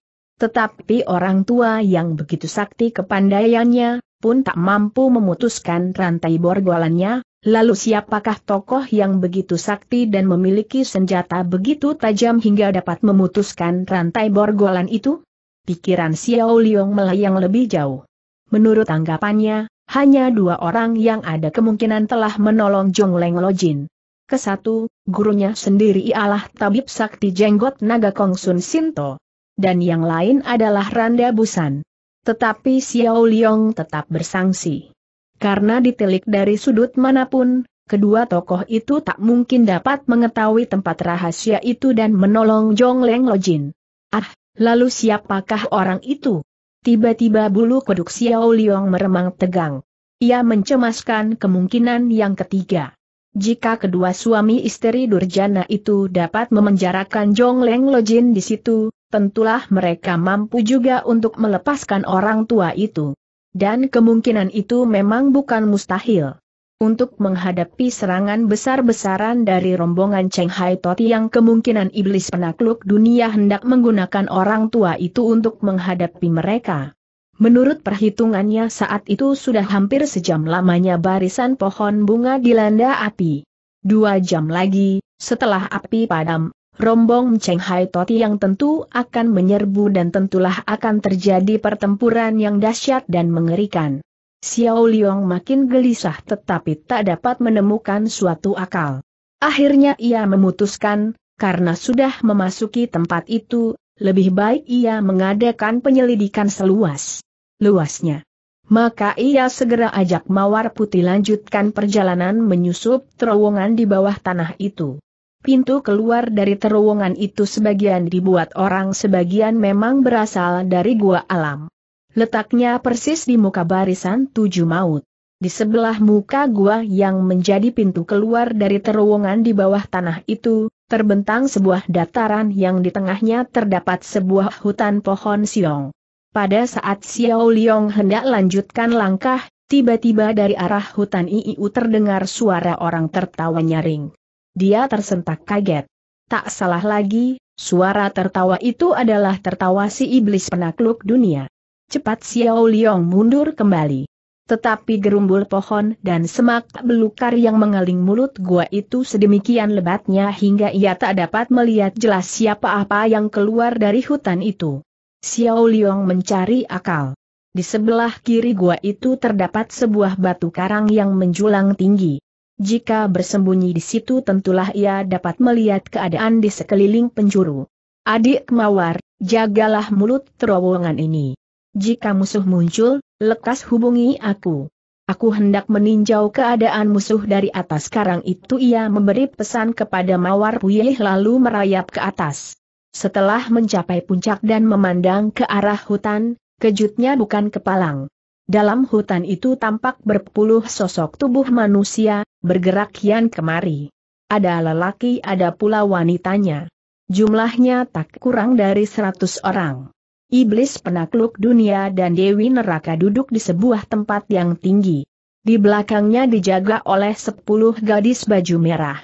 Tetapi orang tua yang begitu sakti kepandaiannya, pun tak mampu memutuskan rantai borgolannya, lalu siapakah tokoh yang begitu sakti dan memiliki senjata begitu tajam hingga dapat memutuskan rantai borgolan itu? Pikiran Xiao Liong melayang lebih jauh. Menurut anggapannya, hanya dua orang yang ada kemungkinan telah menolong Jongleng Lojin. Kesatu, gurunya sendiri ialah tabib sakti jenggot naga Kong Sun Sinto dan yang lain adalah Randa Busan. Tetapi Xiao Liong tetap bersangsi. Karena ditelik dari sudut manapun, kedua tokoh itu tak mungkin dapat mengetahui tempat rahasia itu dan menolong Jong Leng Lojin. Ah, lalu siapakah orang itu? Tiba-tiba bulu kuduk Xiao Liong meremang tegang. Ia mencemaskan kemungkinan yang ketiga. Jika kedua suami istri Durjana itu dapat memenjarakan Jong Leng Lojin di situ, tentulah mereka mampu juga untuk melepaskan orang tua itu. Dan kemungkinan itu memang bukan mustahil. Untuk menghadapi serangan besar-besaran dari rombongan Cheng Hai Toti yang kemungkinan iblis penakluk dunia hendak menggunakan orang tua itu untuk menghadapi mereka. Menurut perhitungannya saat itu sudah hampir sejam lamanya barisan pohon bunga dilanda api. Dua jam lagi, setelah api padam, rombong Cheng Hai Toti yang tentu akan menyerbu dan tentulah akan terjadi pertempuran yang dahsyat dan mengerikan. Xiao Liong makin gelisah tetapi tak dapat menemukan suatu akal. Akhirnya ia memutuskan, karena sudah memasuki tempat itu, lebih baik ia mengadakan penyelidikan seluas. Luasnya. Maka ia segera ajak Mawar Putih lanjutkan perjalanan menyusup terowongan di bawah tanah itu. Pintu keluar dari terowongan itu sebagian dibuat orang sebagian memang berasal dari gua alam. Letaknya persis di muka barisan tujuh maut. Di sebelah muka gua yang menjadi pintu keluar dari terowongan di bawah tanah itu, terbentang sebuah dataran yang di tengahnya terdapat sebuah hutan pohon siong. Pada saat Xiao Liong hendak lanjutkan langkah, tiba-tiba dari arah hutan IIU terdengar suara orang tertawa nyaring. Dia tersentak kaget. Tak salah lagi, suara tertawa itu adalah tertawa si iblis penakluk dunia. Cepat Xiao Liong mundur kembali. Tetapi gerumbul pohon dan semak belukar yang mengeling mulut gua itu sedemikian lebatnya hingga ia tak dapat melihat jelas siapa apa yang keluar dari hutan itu. Xiao Liong mencari akal. Di sebelah kiri gua itu terdapat sebuah batu karang yang menjulang tinggi. Jika bersembunyi di situ tentulah ia dapat melihat keadaan di sekeliling penjuru. Adik Mawar, jagalah mulut terowongan ini. Jika musuh muncul, lekas hubungi aku. Aku hendak meninjau keadaan musuh dari atas karang itu ia memberi pesan kepada Mawar Puyih lalu merayap ke atas. Setelah mencapai puncak dan memandang ke arah hutan, kejutnya bukan kepalang. Dalam hutan itu tampak berpuluh sosok tubuh manusia, bergerak kian kemari. Ada lelaki ada pula wanitanya. Jumlahnya tak kurang dari seratus orang. Iblis penakluk dunia dan Dewi Neraka duduk di sebuah tempat yang tinggi. Di belakangnya dijaga oleh sepuluh gadis baju merah.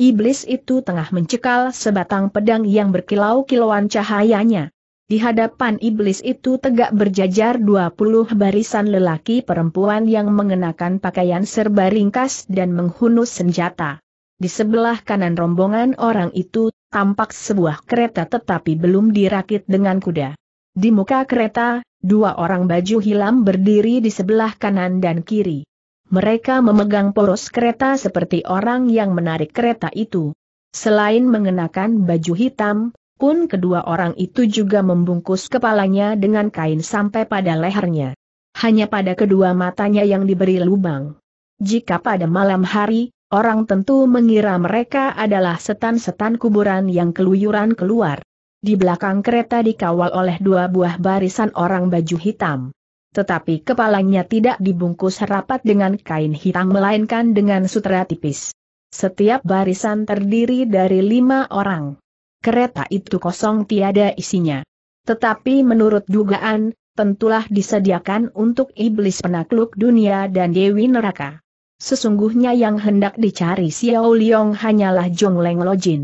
Iblis itu tengah mencekal sebatang pedang yang berkilau-kilauan cahayanya. Di hadapan iblis itu tegak berjajar 20 barisan lelaki perempuan yang mengenakan pakaian serba ringkas dan menghunus senjata. Di sebelah kanan rombongan orang itu, tampak sebuah kereta tetapi belum dirakit dengan kuda. Di muka kereta, dua orang baju hilang berdiri di sebelah kanan dan kiri. Mereka memegang poros kereta seperti orang yang menarik kereta itu. Selain mengenakan baju hitam, pun kedua orang itu juga membungkus kepalanya dengan kain sampai pada lehernya. Hanya pada kedua matanya yang diberi lubang. Jika pada malam hari, orang tentu mengira mereka adalah setan-setan kuburan yang keluyuran keluar. Di belakang kereta dikawal oleh dua buah barisan orang baju hitam. Tetapi kepalanya tidak dibungkus rapat dengan kain hitam melainkan dengan sutra tipis. Setiap barisan terdiri dari lima orang kereta itu kosong tiada isinya. Tetapi menurut dugaan, tentulah disediakan untuk iblis penakluk dunia dan dewi neraka. Sesungguhnya yang hendak dicari Xiao Liong hanyalah Leng Lojin.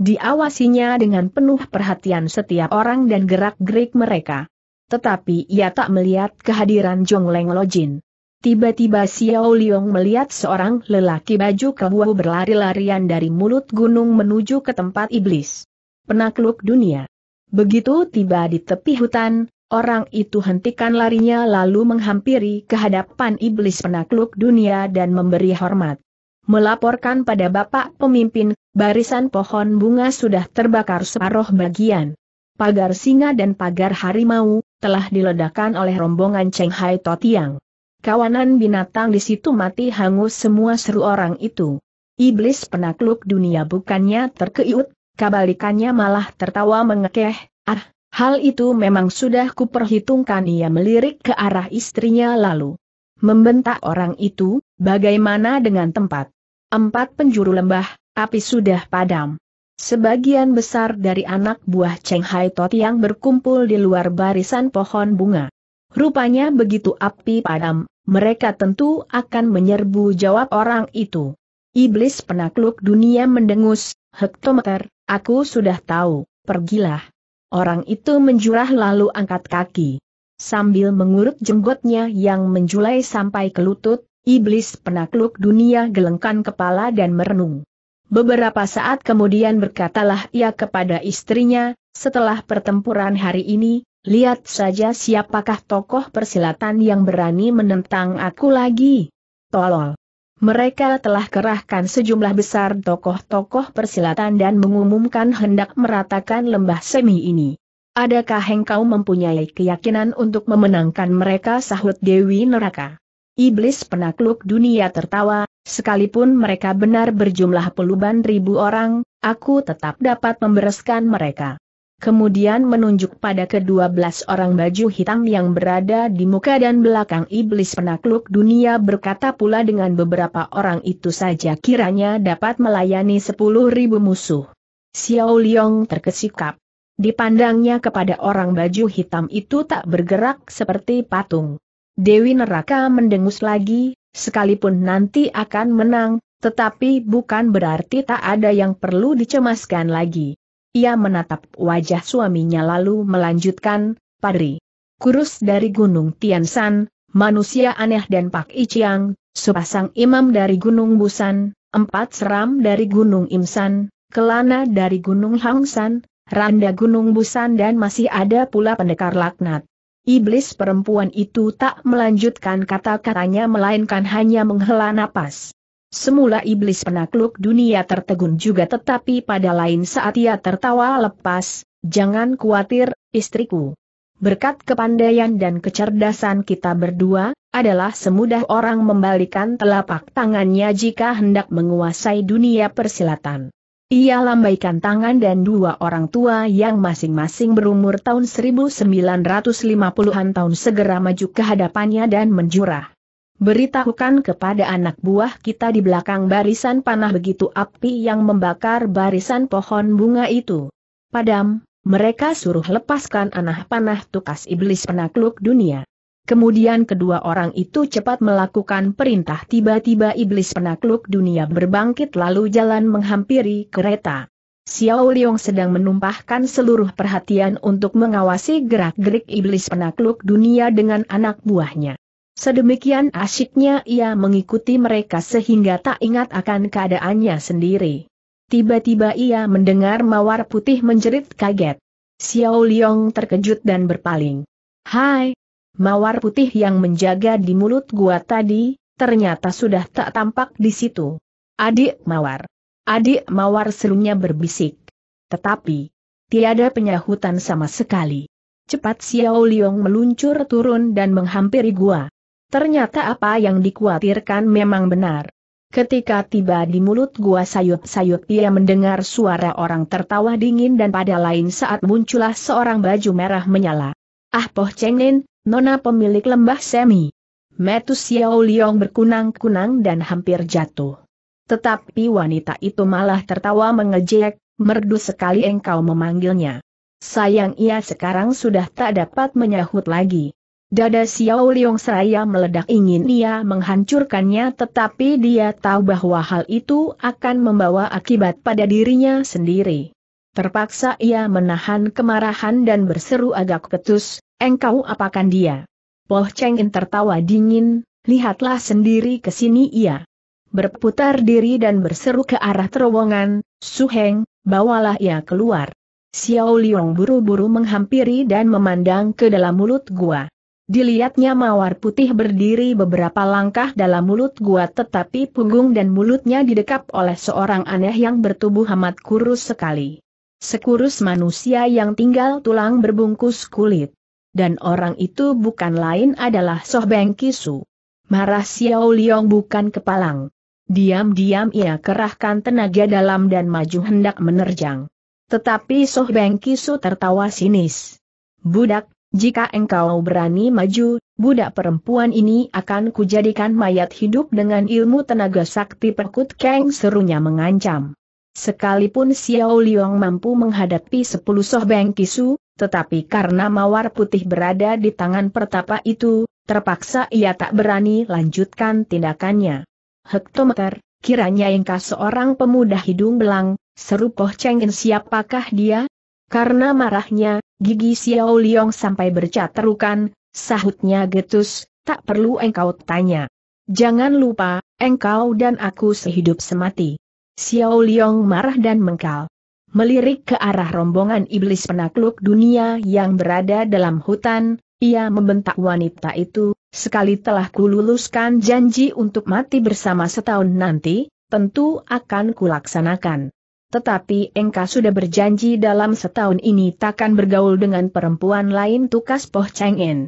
Diawasinya dengan penuh perhatian setiap orang dan gerak-gerik mereka. Tetapi ia tak melihat kehadiran Jong Leng Lojin. Tiba-tiba Xiao Liong melihat seorang lelaki baju kebuah berlari-larian dari mulut gunung menuju ke tempat iblis penakluk dunia. Begitu tiba di tepi hutan, orang itu hentikan larinya lalu menghampiri kehadapan iblis penakluk dunia dan memberi hormat. Melaporkan pada bapak pemimpin, barisan pohon bunga sudah terbakar separuh bagian. Pagar singa dan pagar harimau, telah diledakkan oleh rombongan Cheng Hai Totiang. Kawanan binatang di situ mati hangus semua seru orang itu. Iblis penakluk dunia bukannya terkejut? kabalikannya malah tertawa mengekeh, ah, hal itu memang sudah kuperhitungkan ia melirik ke arah istrinya lalu. Membentak orang itu, bagaimana dengan tempat? Empat penjuru lembah, api sudah padam. Sebagian besar dari anak buah Cheng Hai Tot yang berkumpul di luar barisan pohon bunga. Rupanya begitu api padam, mereka tentu akan menyerbu jawab orang itu. Iblis penakluk dunia mendengus, hektometer, Aku sudah tahu, pergilah. Orang itu menjurah lalu angkat kaki. Sambil mengurut jenggotnya yang menjulai sampai ke lutut, iblis penakluk dunia gelengkan kepala dan merenung. Beberapa saat kemudian berkatalah ia kepada istrinya, setelah pertempuran hari ini, lihat saja siapakah tokoh persilatan yang berani menentang aku lagi. Tolol. Mereka telah kerahkan sejumlah besar tokoh-tokoh persilatan dan mengumumkan hendak meratakan lembah semi ini. Adakah engkau mempunyai keyakinan untuk memenangkan mereka sahut Dewi Neraka? Iblis penakluk dunia tertawa, sekalipun mereka benar berjumlah puluhan ribu orang, aku tetap dapat membereskan mereka kemudian menunjuk pada kedua belas orang baju hitam yang berada di muka dan belakang iblis penakluk dunia berkata pula dengan beberapa orang itu saja kiranya dapat melayani sepuluh ribu musuh. Xiao Liong terkesikap. Dipandangnya kepada orang baju hitam itu tak bergerak seperti patung. Dewi neraka mendengus lagi, sekalipun nanti akan menang, tetapi bukan berarti tak ada yang perlu dicemaskan lagi. Ia menatap wajah suaminya lalu melanjutkan, Padri. Kurus dari Gunung Tian San, manusia aneh dan Pak Iciang, sepasang imam dari Gunung Busan, empat seram dari Gunung Imsan, kelana dari Gunung Hangsan, randa Gunung Busan dan masih ada pula pendekar laknat. Iblis perempuan itu tak melanjutkan kata-katanya melainkan hanya menghela napas. Semula iblis penakluk dunia tertegun juga tetapi pada lain saat ia tertawa lepas, jangan khawatir, istriku. Berkat kepandaian dan kecerdasan kita berdua, adalah semudah orang membalikan telapak tangannya jika hendak menguasai dunia persilatan. Ia lambaikan tangan dan dua orang tua yang masing-masing berumur tahun 1950-an tahun segera maju ke hadapannya dan menjurah. Beritahukan kepada anak buah kita di belakang barisan panah begitu api yang membakar barisan pohon bunga itu. Padam, mereka suruh lepaskan anak panah tukas iblis penakluk dunia. Kemudian kedua orang itu cepat melakukan perintah tiba-tiba iblis penakluk dunia berbangkit lalu jalan menghampiri kereta. Xiao Liong sedang menumpahkan seluruh perhatian untuk mengawasi gerak-gerik iblis penakluk dunia dengan anak buahnya. Sedemikian asyiknya ia mengikuti mereka sehingga tak ingat akan keadaannya sendiri. Tiba-tiba ia mendengar mawar putih menjerit kaget. Xiao Liong terkejut dan berpaling. Hai! Mawar putih yang menjaga di mulut gua tadi, ternyata sudah tak tampak di situ. Adik mawar. Adik mawar serunya berbisik. Tetapi, tiada penyahutan sama sekali. Cepat Xiao Liong meluncur turun dan menghampiri gua. Ternyata apa yang dikhawatirkan memang benar. Ketika tiba di mulut gua sayut-sayut, ia mendengar suara orang tertawa dingin dan pada lain saat muncullah seorang baju merah menyala. Ah Poh Chengnin, nona pemilik lembah semi. Metu Xiao Liong berkunang-kunang dan hampir jatuh. Tetapi wanita itu malah tertawa mengejek, merdu sekali engkau memanggilnya. Sayang ia sekarang sudah tak dapat menyahut lagi. Dada Xiao Liong seraya meledak ingin ia menghancurkannya tetapi dia tahu bahwa hal itu akan membawa akibat pada dirinya sendiri. Terpaksa ia menahan kemarahan dan berseru agak ketus, engkau apakan dia. Poh Cheng In tertawa dingin, lihatlah sendiri ke sini ia. Berputar diri dan berseru ke arah terowongan, Suheng, bawalah ia keluar. Xiao Liong buru-buru menghampiri dan memandang ke dalam mulut gua. Dilihatnya mawar putih berdiri beberapa langkah dalam mulut gua tetapi punggung dan mulutnya didekap oleh seorang aneh yang bertubuh amat kurus sekali. Sekurus manusia yang tinggal tulang berbungkus kulit. Dan orang itu bukan lain adalah Soh Beng Kisu. Marah Xiao Liong bukan kepalang. Diam-diam ia kerahkan tenaga dalam dan maju hendak menerjang. Tetapi Soh Beng Kisu tertawa sinis. Budak, jika engkau berani maju, budak perempuan ini akan kujadikan mayat hidup dengan ilmu tenaga sakti perkut keng serunya mengancam. Sekalipun Xiao Liang mampu menghadapi sepuluh soh Beng kisu, tetapi karena mawar putih berada di tangan pertapa itu, terpaksa ia tak berani lanjutkan tindakannya. Hektometer, kiranya engkau seorang pemuda hidung belang, seru Poh Cheng siapakah dia? Karena marahnya, Gigi Xiao Liong sampai bercaterukan, sahutnya getus, tak perlu engkau tanya. Jangan lupa, engkau dan aku sehidup semati. Xiao Liong marah dan mengkal. Melirik ke arah rombongan iblis penakluk dunia yang berada dalam hutan, ia membentak wanita itu, sekali telah kululuskan janji untuk mati bersama setahun nanti, tentu akan kulaksanakan. Tetapi engkau sudah berjanji dalam setahun ini takkan bergaul dengan perempuan lain tukas Poh Cheng In.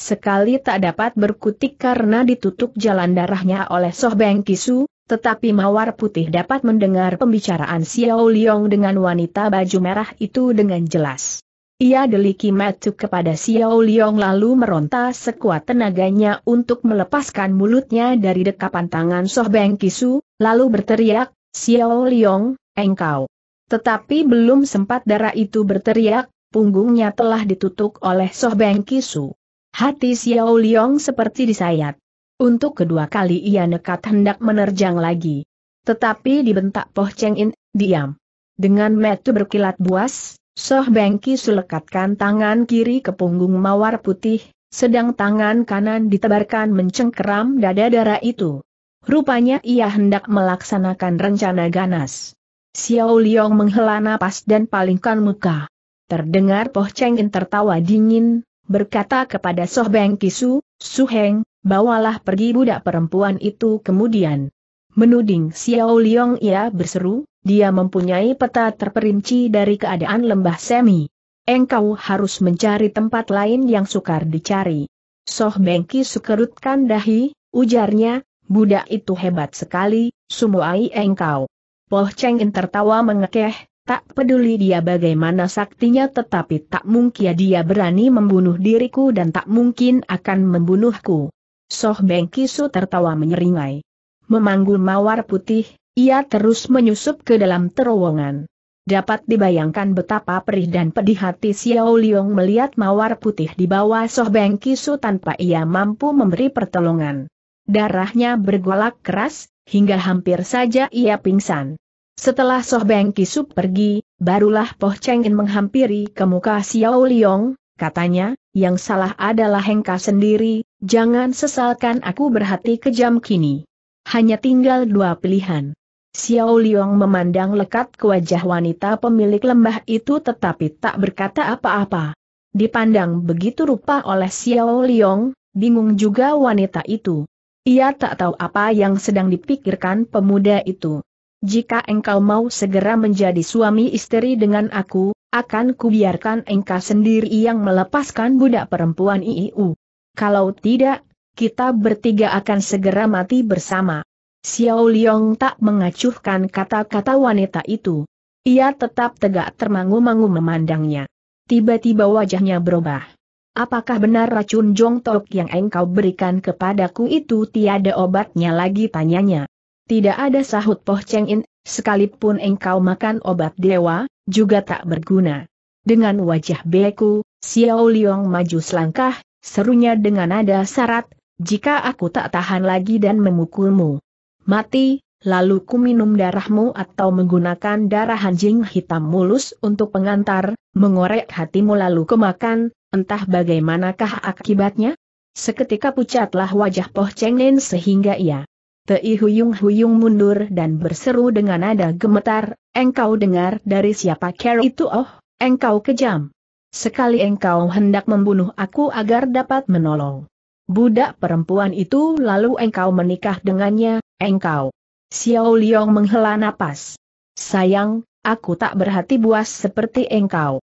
Sekali tak dapat berkutik karena ditutup jalan darahnya oleh Soh Beng Kisu, tetapi Mawar Putih dapat mendengar pembicaraan Xiao Liong dengan wanita baju merah itu dengan jelas. Ia deliki matuk kepada Xiao Liong lalu meronta sekuat tenaganya untuk melepaskan mulutnya dari dekapan tangan Soh Beng Kisu, lalu berteriak, Xiao Liong, engkau. Tetapi belum sempat darah itu berteriak, punggungnya telah ditutup oleh Soh Beng Kisu. Hati Xiao Liang seperti disayat. Untuk kedua kali ia nekat hendak menerjang lagi. Tetapi dibentak Poh Cheng In, diam. Dengan metu berkilat buas, Soh Beng Kisu lekatkan tangan kiri ke punggung mawar putih, sedang tangan kanan ditebarkan mencengkeram dada darah itu. Rupanya ia hendak melaksanakan rencana ganas. Xiao Liang menghela napas dan palingkan muka. Terdengar Poh Cheng tertawa dingin, berkata kepada Soh Beng Kisu, Su Heng, bawalah pergi budak perempuan itu kemudian. Menuding Xiao Liang ia berseru, dia mempunyai peta terperinci dari keadaan lembah semi. Engkau harus mencari tempat lain yang sukar dicari. Soh Beng Kisu kerutkan dahi, ujarnya, budak itu hebat sekali, sumuai engkau. Poh Cheng In tertawa mengekeh, tak peduli dia bagaimana saktinya tetapi tak mungkin dia berani membunuh diriku dan tak mungkin akan membunuhku. Soh Beng Kisu tertawa menyeringai. Memanggul mawar putih, ia terus menyusup ke dalam terowongan. Dapat dibayangkan betapa perih dan pedih hati Xiao Liong melihat mawar putih di bawah Soh Beng Kisu tanpa ia mampu memberi pertolongan. Darahnya bergolak keras, hingga hampir saja ia pingsan. Setelah Soh Beng Kisup pergi, barulah Poh Cheng menghampiri ke muka Xiao Liong, katanya, yang salah adalah Hengka sendiri, jangan sesalkan aku berhati kejam kini. Hanya tinggal dua pilihan. Xiao Liong memandang lekat ke wajah wanita pemilik lembah itu tetapi tak berkata apa-apa. Dipandang begitu rupa oleh Xiao Liong, bingung juga wanita itu. Ia tak tahu apa yang sedang dipikirkan pemuda itu. Jika engkau mau segera menjadi suami istri dengan aku, akan kubiarkan engkau sendiri yang melepaskan budak perempuan IIU. Kalau tidak, kita bertiga akan segera mati bersama. Xiao Liong tak mengacuhkan kata-kata wanita itu. Ia tetap tegak termangu-mangu memandangnya. Tiba-tiba wajahnya berubah. Apakah benar racun jongtok yang engkau berikan kepadaku itu tiada obatnya lagi tanyanya? Tidak ada sahut Poh Cheng In, sekalipun engkau makan obat dewa, juga tak berguna. Dengan wajah beku, Xiao Liong maju selangkah, serunya dengan nada syarat, jika aku tak tahan lagi dan memukulmu. Mati, lalu ku minum darahmu atau menggunakan darah anjing hitam mulus untuk pengantar, mengorek hatimu lalu kemakan, Entah bagaimanakah akibatnya? Seketika pucatlah wajah Poh Cheng Nen sehingga ia Tei huyung-huyung mundur dan berseru dengan nada gemetar, engkau dengar dari siapa Carol itu oh, engkau kejam. Sekali engkau hendak membunuh aku agar dapat menolong. Budak perempuan itu lalu engkau menikah dengannya, engkau. Xiao Liong menghela napas. Sayang, aku tak berhati buas seperti engkau.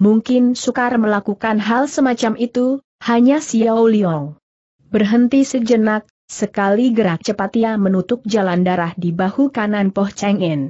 Mungkin sukar melakukan hal semacam itu, hanya Xiao Liang. Berhenti sejenak, sekali gerak cepat ia menutup jalan darah di bahu kanan Poh Cheng In.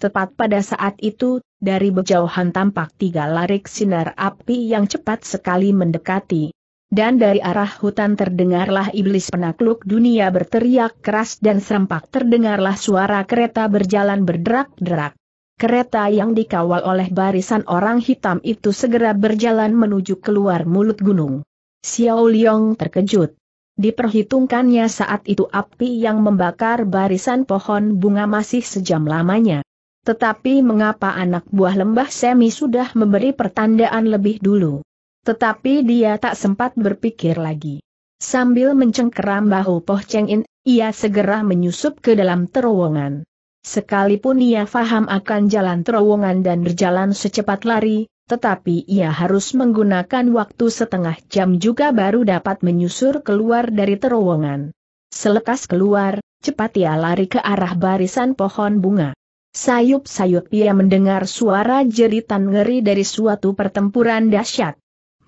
Tepat pada saat itu, dari berjauhan tampak tiga larik sinar api yang cepat sekali mendekati. Dan dari arah hutan terdengarlah iblis penakluk dunia berteriak keras dan serempak terdengarlah suara kereta berjalan berderak-derak. Kereta yang dikawal oleh barisan orang hitam itu segera berjalan menuju keluar mulut gunung. Xiao Liang terkejut. Diperhitungkannya saat itu api yang membakar barisan pohon bunga masih sejam lamanya. Tetapi mengapa anak buah lembah Semi sudah memberi pertandaan lebih dulu? Tetapi dia tak sempat berpikir lagi. Sambil mencengkeram bahu Poh Cheng In, ia segera menyusup ke dalam terowongan. Sekalipun ia faham akan jalan terowongan dan berjalan secepat lari, tetapi ia harus menggunakan waktu setengah jam juga baru dapat menyusur keluar dari terowongan. Selekas keluar, cepat ia lari ke arah barisan pohon bunga. Sayup-sayup ia mendengar suara jeritan ngeri dari suatu pertempuran dahsyat.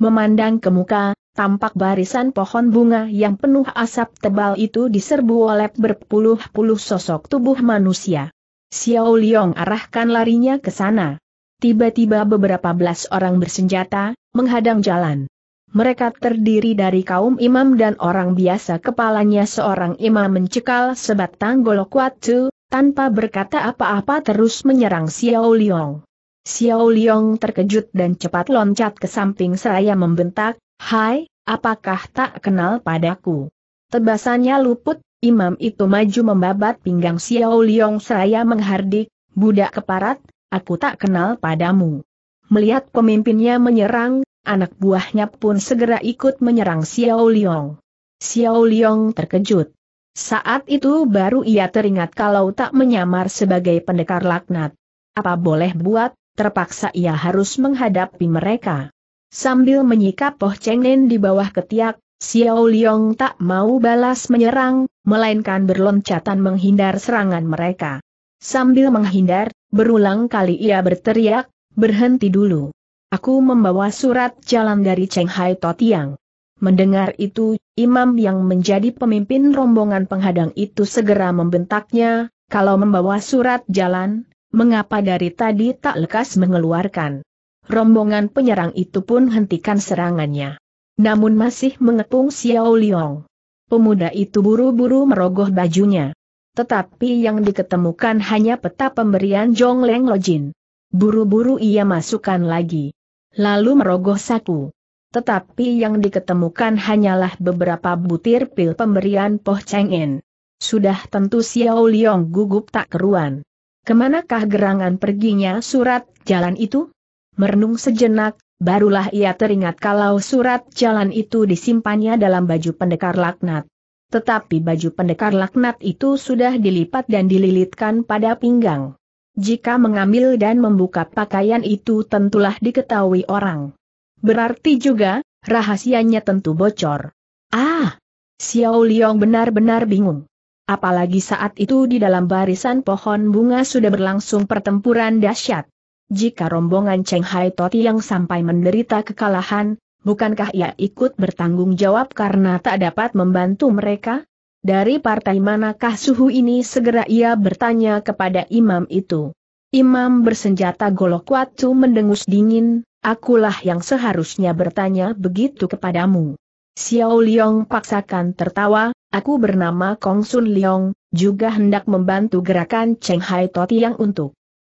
Memandang ke muka, tampak barisan pohon bunga yang penuh asap tebal itu diserbu oleh berpuluh-puluh sosok tubuh manusia. Xiao Liong arahkan larinya ke sana. Tiba-tiba beberapa belas orang bersenjata, menghadang jalan. Mereka terdiri dari kaum imam dan orang biasa kepalanya seorang imam mencekal sebatang golok watu, tanpa berkata apa-apa terus menyerang Xiao Liong. Xiao Liong terkejut dan cepat loncat ke samping seraya membentak, Hai, apakah tak kenal padaku? Tebasannya luput, imam itu maju membabat pinggang Xiao Liong seraya menghardik, budak keparat, aku tak kenal padamu. Melihat pemimpinnya menyerang, anak buahnya pun segera ikut menyerang Xiao Liong. Xiao Liong terkejut. Saat itu baru ia teringat kalau tak menyamar sebagai pendekar laknat. Apa boleh buat, terpaksa ia harus menghadapi mereka. Sambil menyikap Poh Cheng Nen di bawah ketiak, Xiao Liong tak mau balas menyerang, melainkan berloncatan menghindar serangan mereka. Sambil menghindar, berulang kali ia berteriak, berhenti dulu. Aku membawa surat jalan dari Shanghai Totiang. Mendengar itu, imam yang menjadi pemimpin rombongan penghadang itu segera membentaknya, kalau membawa surat jalan, mengapa dari tadi tak lekas mengeluarkan rombongan penyerang itu pun hentikan serangannya. Namun masih mengepung Xiao Liang. Pemuda itu buru-buru merogoh bajunya. Tetapi yang diketemukan hanya peta pemberian Jong Lo Lojin. Buru-buru ia masukkan lagi. Lalu merogoh saku. Tetapi yang diketemukan hanyalah beberapa butir pil pemberian Poh Cheng En. Sudah tentu Xiao Liang gugup tak keruan. Kemanakah gerangan perginya surat jalan itu? Merenung sejenak, barulah ia teringat kalau surat jalan itu disimpannya dalam baju pendekar laknat. Tetapi baju pendekar laknat itu sudah dilipat dan dililitkan pada pinggang. Jika mengambil dan membuka pakaian itu tentulah diketahui orang. Berarti juga, rahasianya tentu bocor. Ah! Xiao Liang benar-benar bingung. Apalagi saat itu di dalam barisan pohon bunga sudah berlangsung pertempuran dahsyat jika rombongan Cheng Hai Toti yang sampai menderita kekalahan, bukankah ia ikut bertanggung jawab karena tak dapat membantu mereka? Dari partai manakah suhu ini segera ia bertanya kepada imam itu. Imam bersenjata golok watu mendengus dingin, akulah yang seharusnya bertanya begitu kepadamu. Xiao Liong paksakan tertawa, aku bernama Kong Sun Liong, juga hendak membantu gerakan Cheng Hai Toti yang untuk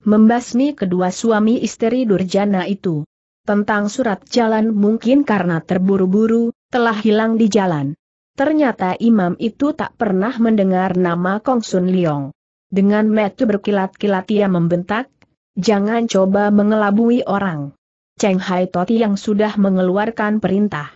membasmi kedua suami istri Durjana itu. Tentang surat jalan mungkin karena terburu-buru, telah hilang di jalan. Ternyata imam itu tak pernah mendengar nama Kong Sun Liong. Dengan metu berkilat-kilat ia membentak, jangan coba mengelabui orang. Cheng Hai Toti yang sudah mengeluarkan perintah.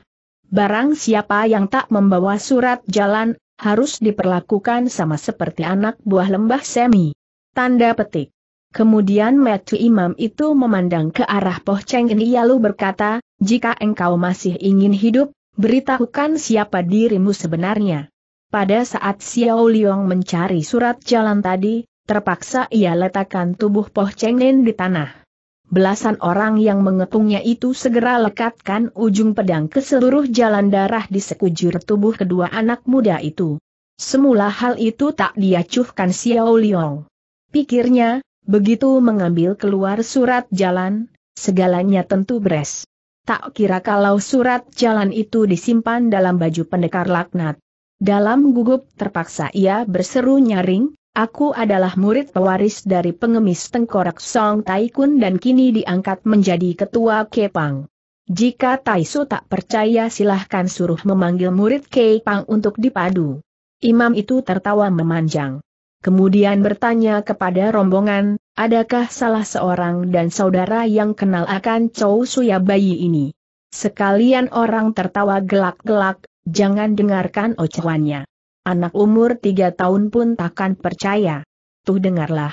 Barang siapa yang tak membawa surat jalan, harus diperlakukan sama seperti anak buah lembah semi. Tanda petik. Kemudian Metu Imam itu memandang ke arah Poh Cheng ia lalu berkata, jika engkau masih ingin hidup, beritahukan siapa dirimu sebenarnya. Pada saat Xiao Liang mencari surat jalan tadi, terpaksa ia letakkan tubuh Poh Cheng Nen di tanah. Belasan orang yang mengepungnya itu segera lekatkan ujung pedang ke seluruh jalan darah di sekujur tubuh kedua anak muda itu. Semula hal itu tak diacuhkan Xiao Liang. Pikirnya, Begitu mengambil keluar surat jalan, segalanya tentu beres. Tak kira kalau surat jalan itu disimpan dalam baju pendekar laknat. Dalam gugup terpaksa ia berseru nyaring, aku adalah murid pewaris dari pengemis tengkorak Song Taikun dan kini diangkat menjadi ketua Kepang. Jika Taisu tak percaya silahkan suruh memanggil murid Kepang untuk dipadu. Imam itu tertawa memanjang kemudian bertanya kepada rombongan, adakah salah seorang dan saudara yang kenal akan Chow Suya Bayi ini? Sekalian orang tertawa gelak-gelak, jangan dengarkan ocehannya. Anak umur tiga tahun pun takkan percaya. Tuh dengarlah.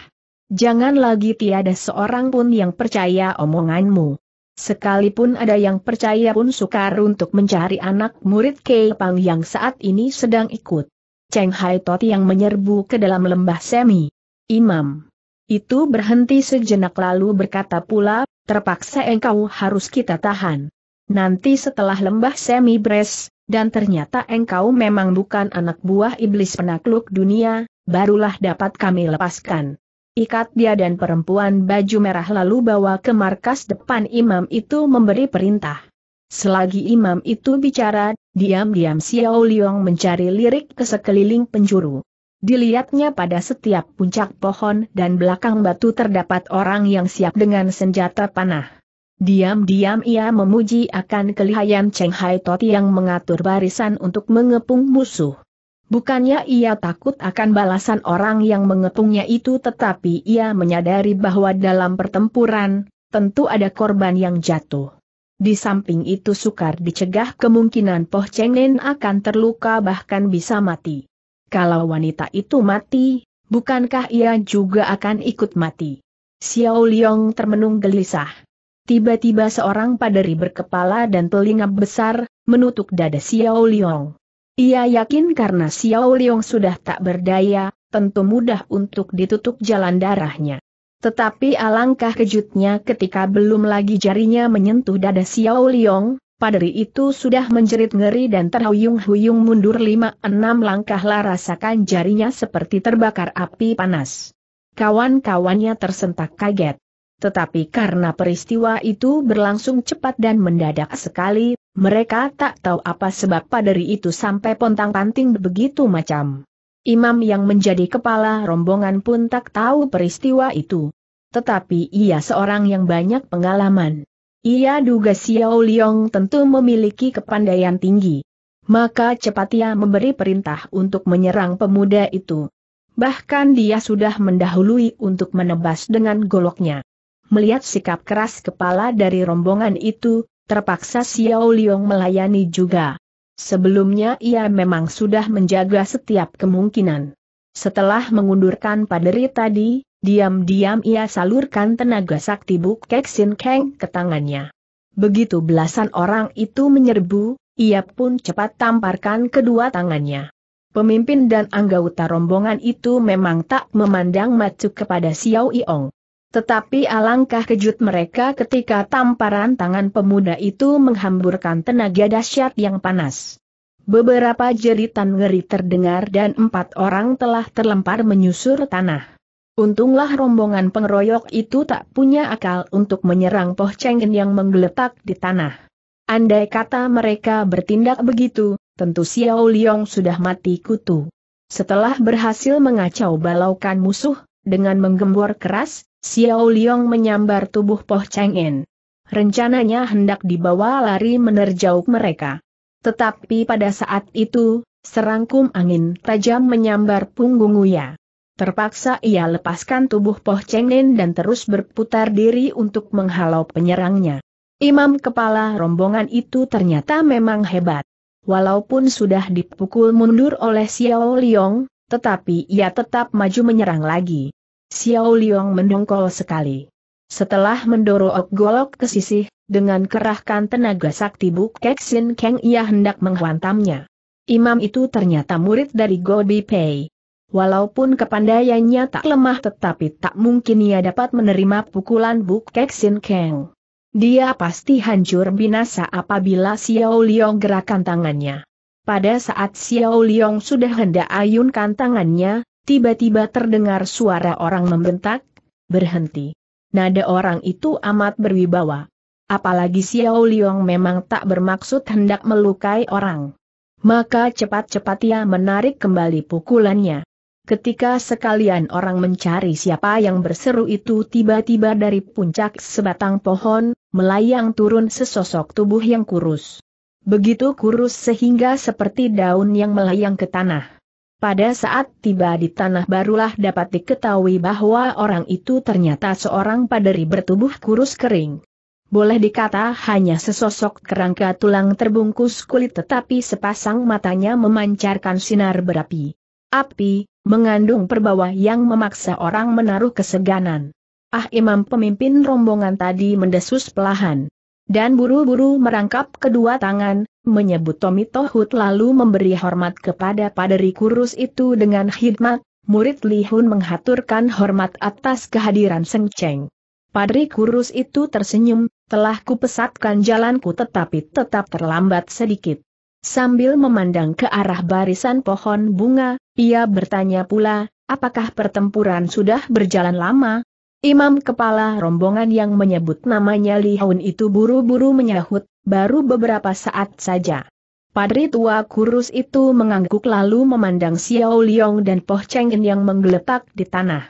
Jangan lagi tiada seorang pun yang percaya omonganmu. Sekalipun ada yang percaya pun sukar untuk mencari anak murid Kepang yang saat ini sedang ikut. Cheng Hai Tot yang menyerbu ke dalam lembah semi. Imam. Itu berhenti sejenak lalu berkata pula, terpaksa engkau harus kita tahan. Nanti setelah lembah semi bres, dan ternyata engkau memang bukan anak buah iblis penakluk dunia, barulah dapat kami lepaskan. Ikat dia dan perempuan baju merah lalu bawa ke markas depan imam itu memberi perintah. Selagi imam itu bicara, diam-diam Xiao Liang mencari lirik ke sekeliling penjuru. Dilihatnya pada setiap puncak pohon dan belakang batu terdapat orang yang siap dengan senjata panah. Diam-diam ia memuji akan kelihayan Cheng Hai Toti yang mengatur barisan untuk mengepung musuh. Bukannya ia takut akan balasan orang yang mengepungnya itu tetapi ia menyadari bahwa dalam pertempuran, tentu ada korban yang jatuh. Di samping itu sukar dicegah kemungkinan Poh Cheng Nen akan terluka bahkan bisa mati. Kalau wanita itu mati, bukankah ia juga akan ikut mati? Xiao Liong termenung gelisah. Tiba-tiba seorang paderi berkepala dan telinga besar, menutup dada Xiao Liong. Ia yakin karena Xiao Liong sudah tak berdaya, tentu mudah untuk ditutup jalan darahnya. Tetapi alangkah kejutnya ketika belum lagi jarinya menyentuh dada Xiao Liong, paderi itu sudah menjerit ngeri dan terhuyung-huyung mundur lima enam langkahlah rasakan jarinya seperti terbakar api panas. Kawan-kawannya tersentak kaget. Tetapi karena peristiwa itu berlangsung cepat dan mendadak sekali, mereka tak tahu apa sebab paderi itu sampai pontang-panting begitu macam. Imam yang menjadi kepala rombongan pun tak tahu peristiwa itu. Tetapi ia seorang yang banyak pengalaman. Ia duga Xiao Liong tentu memiliki kepandaian tinggi. Maka cepat ia memberi perintah untuk menyerang pemuda itu. Bahkan dia sudah mendahului untuk menebas dengan goloknya. Melihat sikap keras kepala dari rombongan itu, terpaksa Xiao Liong melayani juga. Sebelumnya ia memang sudah menjaga setiap kemungkinan. Setelah mengundurkan paderi tadi, diam-diam ia salurkan tenaga sakti Buk Keksin Keng ke tangannya. Begitu belasan orang itu menyerbu, ia pun cepat tamparkan kedua tangannya. Pemimpin dan anggota rombongan itu memang tak memandang macu kepada Xiao Yong. Tetapi alangkah kejut mereka ketika tamparan tangan pemuda itu menghamburkan tenaga dahsyat yang panas. Beberapa jeritan ngeri terdengar dan empat orang telah terlempar menyusur tanah. Untunglah rombongan pengeroyok itu tak punya akal untuk menyerang Poh Cengin yang menggeletak di tanah. Andai kata mereka bertindak begitu, tentu Xiao Liong sudah mati kutu. Setelah berhasil mengacau balaukan musuh, dengan menggembor keras, Xiao Liang menyambar tubuh Poh Cheng En. Rencananya hendak dibawa lari menerjauk mereka. Tetapi pada saat itu, serangkum angin tajam menyambar punggung Uya. Terpaksa ia lepaskan tubuh Poh Cheng En dan terus berputar diri untuk menghalau penyerangnya. Imam kepala rombongan itu ternyata memang hebat. Walaupun sudah dipukul mundur oleh Xiao Liang, tetapi ia tetap maju menyerang lagi. Xiao Liang mendongkol sekali. Setelah mendorong mendorok golok ke sisi, dengan kerahkan tenaga sakti Buk Kek Sin Kang ia hendak menghantamnya. Imam itu ternyata murid dari Gobi Pei. Walaupun kepandaiannya tak lemah tetapi tak mungkin ia dapat menerima pukulan Buk Kek Sin Kang. Dia pasti hancur binasa apabila Xiao Liang gerakan tangannya. Pada saat Xiao Liang sudah hendak ayunkan tangannya, tiba-tiba terdengar suara orang membentak, berhenti. Nada orang itu amat berwibawa. Apalagi Xiao Liang memang tak bermaksud hendak melukai orang. Maka cepat-cepat ia menarik kembali pukulannya. Ketika sekalian orang mencari siapa yang berseru itu tiba-tiba dari puncak sebatang pohon, melayang turun sesosok tubuh yang kurus. Begitu kurus sehingga seperti daun yang melayang ke tanah. Pada saat tiba di tanah barulah dapat diketahui bahwa orang itu ternyata seorang paderi bertubuh kurus kering. Boleh dikata hanya sesosok kerangka tulang terbungkus kulit tetapi sepasang matanya memancarkan sinar berapi. Api, mengandung perbawa yang memaksa orang menaruh keseganan. Ah Imam pemimpin rombongan tadi mendesus pelahan dan buru-buru merangkap kedua tangan, menyebut Tommy Tohut lalu memberi hormat kepada paderi kurus itu dengan khidmat, murid Li Hun menghaturkan hormat atas kehadiran Seng Cheng. Padri kurus itu tersenyum, telah kupesatkan jalanku tetapi tetap terlambat sedikit. Sambil memandang ke arah barisan pohon bunga, ia bertanya pula, apakah pertempuran sudah berjalan lama? Imam kepala rombongan yang menyebut namanya Li Haun itu buru-buru menyahut, baru beberapa saat saja. Padri tua kurus itu mengangguk lalu memandang Xiao Liong dan Poh Chengin yang menggeletak di tanah.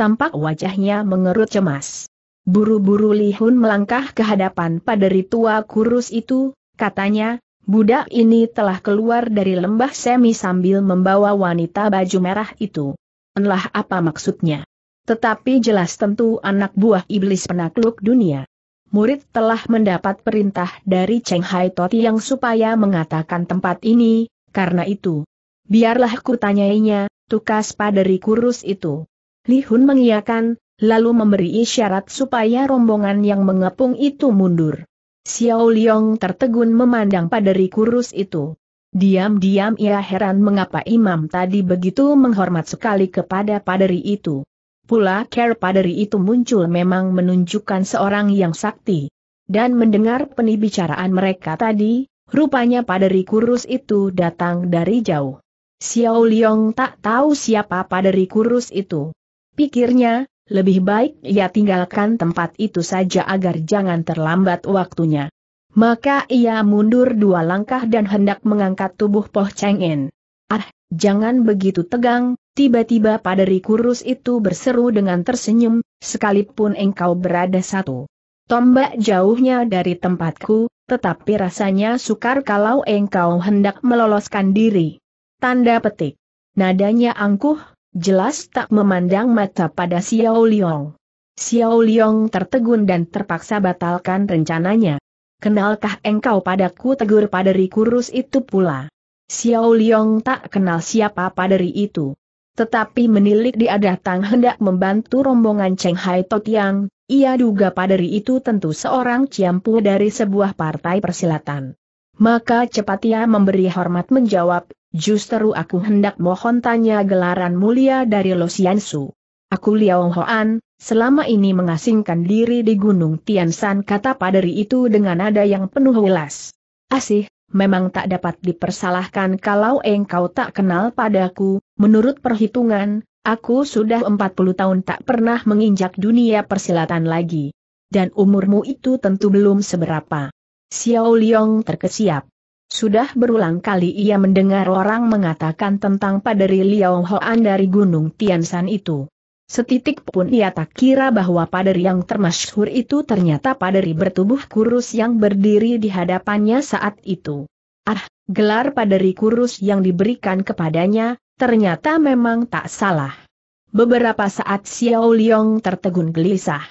Tampak wajahnya mengerut cemas. Buru-buru Li Hun melangkah ke hadapan padri tua kurus itu, katanya, budak ini telah keluar dari lembah semi sambil membawa wanita baju merah itu. Enlah apa maksudnya? Tetapi jelas tentu anak buah iblis penakluk dunia. Murid telah mendapat perintah dari Cheng Hai Toti yang supaya mengatakan tempat ini, karena itu. Biarlah ku tanyainya, tukas paderi kurus itu. Li Hun mengiyakan, lalu memberi isyarat supaya rombongan yang mengepung itu mundur. Xiao Liong tertegun memandang paderi kurus itu. Diam-diam ia heran mengapa imam tadi begitu menghormat sekali kepada paderi itu. Pula Care Padari itu muncul memang menunjukkan seorang yang sakti. Dan mendengar penibicaraan mereka tadi, rupanya Padari kurus itu datang dari jauh. Xiao Liong tak tahu siapa Padari kurus itu. Pikirnya, lebih baik ia tinggalkan tempat itu saja agar jangan terlambat waktunya. Maka ia mundur dua langkah dan hendak mengangkat tubuh Poh Cheng In. Ah, jangan begitu tegang, Tiba-tiba paderi kurus itu berseru dengan tersenyum, sekalipun engkau berada satu. Tombak jauhnya dari tempatku, tetapi rasanya sukar kalau engkau hendak meloloskan diri. Tanda petik. Nadanya angkuh, jelas tak memandang mata pada Xiao Liong. Xiao Liong tertegun dan terpaksa batalkan rencananya. Kenalkah engkau padaku tegur paderi kurus itu pula? Xiao Liong tak kenal siapa paderi itu. Tetapi menilik dia datang hendak membantu rombongan Cheng Hai Totiang, ia duga paderi itu tentu seorang ciampu dari sebuah partai persilatan. Maka cepat ia memberi hormat menjawab, justru aku hendak mohon tanya gelaran mulia dari Lo Su. Aku Liao Hoan, selama ini mengasingkan diri di Gunung Tian Tiansan kata paderi itu dengan nada yang penuh welas. Asih, memang tak dapat dipersalahkan kalau engkau tak kenal padaku, Menurut perhitungan, aku sudah 40 tahun tak pernah menginjak dunia persilatan lagi. Dan umurmu itu tentu belum seberapa. Xiao Liong terkesiap. Sudah berulang kali ia mendengar orang mengatakan tentang paderi Liao Hoan dari Gunung Tiansan itu. Setitik pun ia tak kira bahwa paderi yang termasyhur itu ternyata paderi bertubuh kurus yang berdiri di hadapannya saat itu. Ah, gelar paderi kurus yang diberikan kepadanya, Ternyata memang tak salah. Beberapa saat Xiao Liang tertegun gelisah.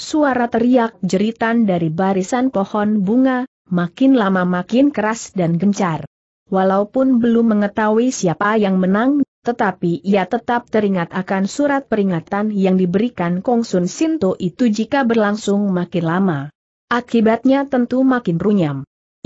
Suara teriak jeritan dari barisan pohon bunga, makin lama makin keras dan gencar. Walaupun belum mengetahui siapa yang menang, tetapi ia tetap teringat akan surat peringatan yang diberikan Kong Sun Sinto itu jika berlangsung makin lama. Akibatnya tentu makin runyam.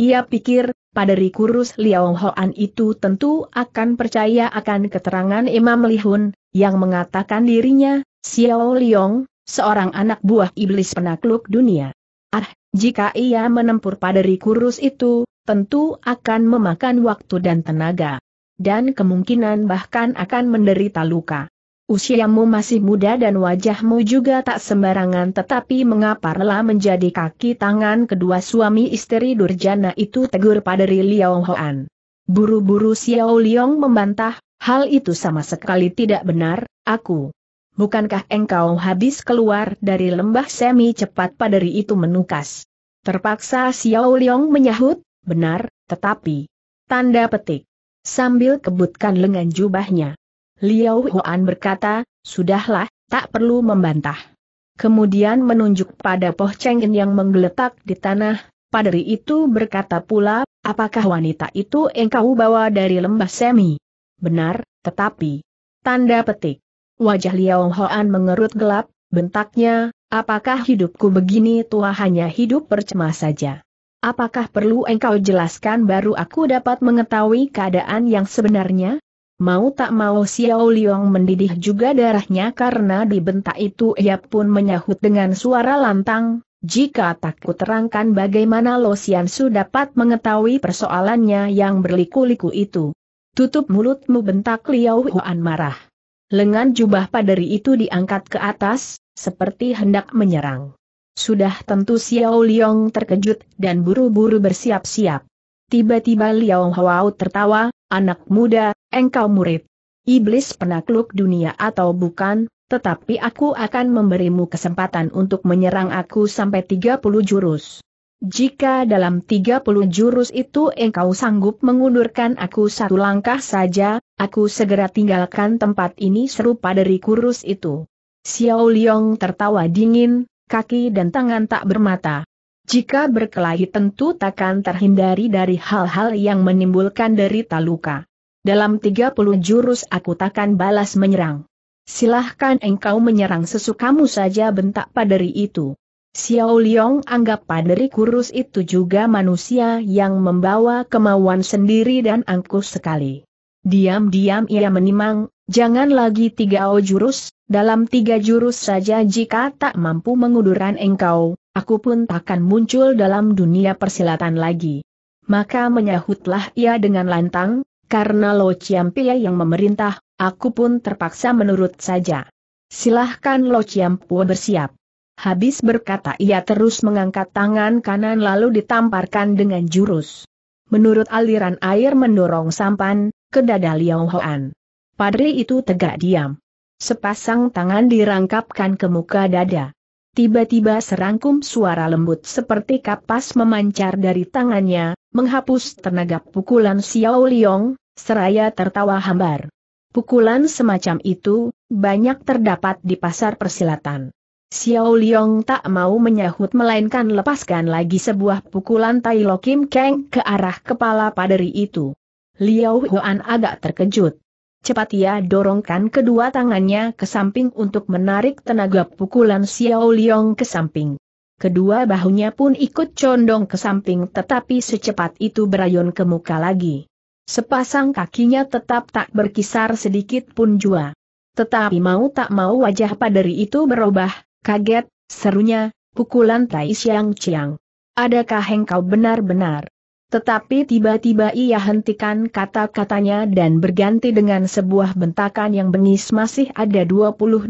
Ia pikir, Paderi kurus Liao Hoan itu tentu akan percaya akan keterangan Imam Lihun, yang mengatakan dirinya, Xiao Liong, seorang anak buah iblis penakluk dunia. Ah, jika ia menempur paderi kurus itu, tentu akan memakan waktu dan tenaga. Dan kemungkinan bahkan akan menderita luka. Usiamu masih muda dan wajahmu juga tak sembarangan tetapi mengapa rela menjadi kaki tangan kedua suami istri Durjana itu tegur pada Liao Hoan. Buru-buru Xiao Liong membantah, hal itu sama sekali tidak benar, aku. Bukankah engkau habis keluar dari lembah semi cepat padari itu menukas? Terpaksa Xiao Liong menyahut, benar, tetapi. Tanda petik. Sambil kebutkan lengan jubahnya. Liao Huan berkata, sudahlah, tak perlu membantah. Kemudian menunjuk pada Poh Chengin yang menggeletak di tanah, padri itu berkata pula, apakah wanita itu engkau bawa dari lembah semi? Benar, tetapi... Tanda petik. Wajah Liao Hoan mengerut gelap, bentaknya, apakah hidupku begini tua hanya hidup percuma saja? Apakah perlu engkau jelaskan baru aku dapat mengetahui keadaan yang sebenarnya? Mau tak mau Xiao Liang mendidih juga darahnya karena di bentak itu ia pun menyahut dengan suara lantang, jika takut terangkan bagaimana Lo Xian Su dapat mengetahui persoalannya yang berliku-liku itu. Tutup mulutmu bentak Liao Huan marah. Lengan jubah paderi itu diangkat ke atas, seperti hendak menyerang. Sudah tentu Xiao Liang terkejut dan buru-buru bersiap-siap. Tiba-tiba Liao Hwao tertawa, anak muda, engkau murid. Iblis penakluk dunia atau bukan, tetapi aku akan memberimu kesempatan untuk menyerang aku sampai 30 jurus. Jika dalam 30 jurus itu engkau sanggup mengundurkan aku satu langkah saja, aku segera tinggalkan tempat ini serupa dari kurus itu. Xiao Liong tertawa dingin, kaki dan tangan tak bermata. Jika berkelahi tentu takkan terhindari dari hal-hal yang menimbulkan derita luka. Dalam 30 jurus aku takkan balas menyerang. Silahkan engkau menyerang sesukamu saja bentak paderi itu. Xiao Liong anggap paderi kurus itu juga manusia yang membawa kemauan sendiri dan angkuh sekali. Diam-diam ia menimang, jangan lagi tiga o jurus, dalam tiga jurus saja jika tak mampu menguduran engkau, aku pun takkan muncul dalam dunia persilatan lagi. Maka menyahutlah ia dengan lantang, karena Lo Chiampie yang memerintah, aku pun terpaksa menurut saja. Silahkan Lo Chiampue bersiap. Habis berkata ia terus mengangkat tangan kanan lalu ditamparkan dengan jurus. Menurut aliran air mendorong sampan, ke dada Liao Hoan. Padri itu tegak diam. Sepasang tangan dirangkapkan ke muka dada. Tiba-tiba serangkum suara lembut seperti kapas memancar dari tangannya, menghapus tenaga pukulan Xiao Liong, seraya tertawa hambar. Pukulan semacam itu, banyak terdapat di pasar persilatan. Xiao Liong tak mau menyahut melainkan lepaskan lagi sebuah pukulan Tai Lo Kim Kang ke arah kepala paderi itu. Liao Huan agak terkejut. Cepat ia dorongkan kedua tangannya ke samping untuk menarik tenaga pukulan Xiao Liong ke samping. Kedua bahunya pun ikut condong ke samping tetapi secepat itu berayun ke muka lagi. Sepasang kakinya tetap tak berkisar sedikit pun jua. Tetapi mau tak mau wajah paderi itu berubah, kaget, serunya, pukulan Tai Xiang Chiang. Adakah engkau benar-benar tetapi tiba-tiba ia hentikan kata-katanya dan berganti dengan sebuah bentakan yang bengis masih ada 28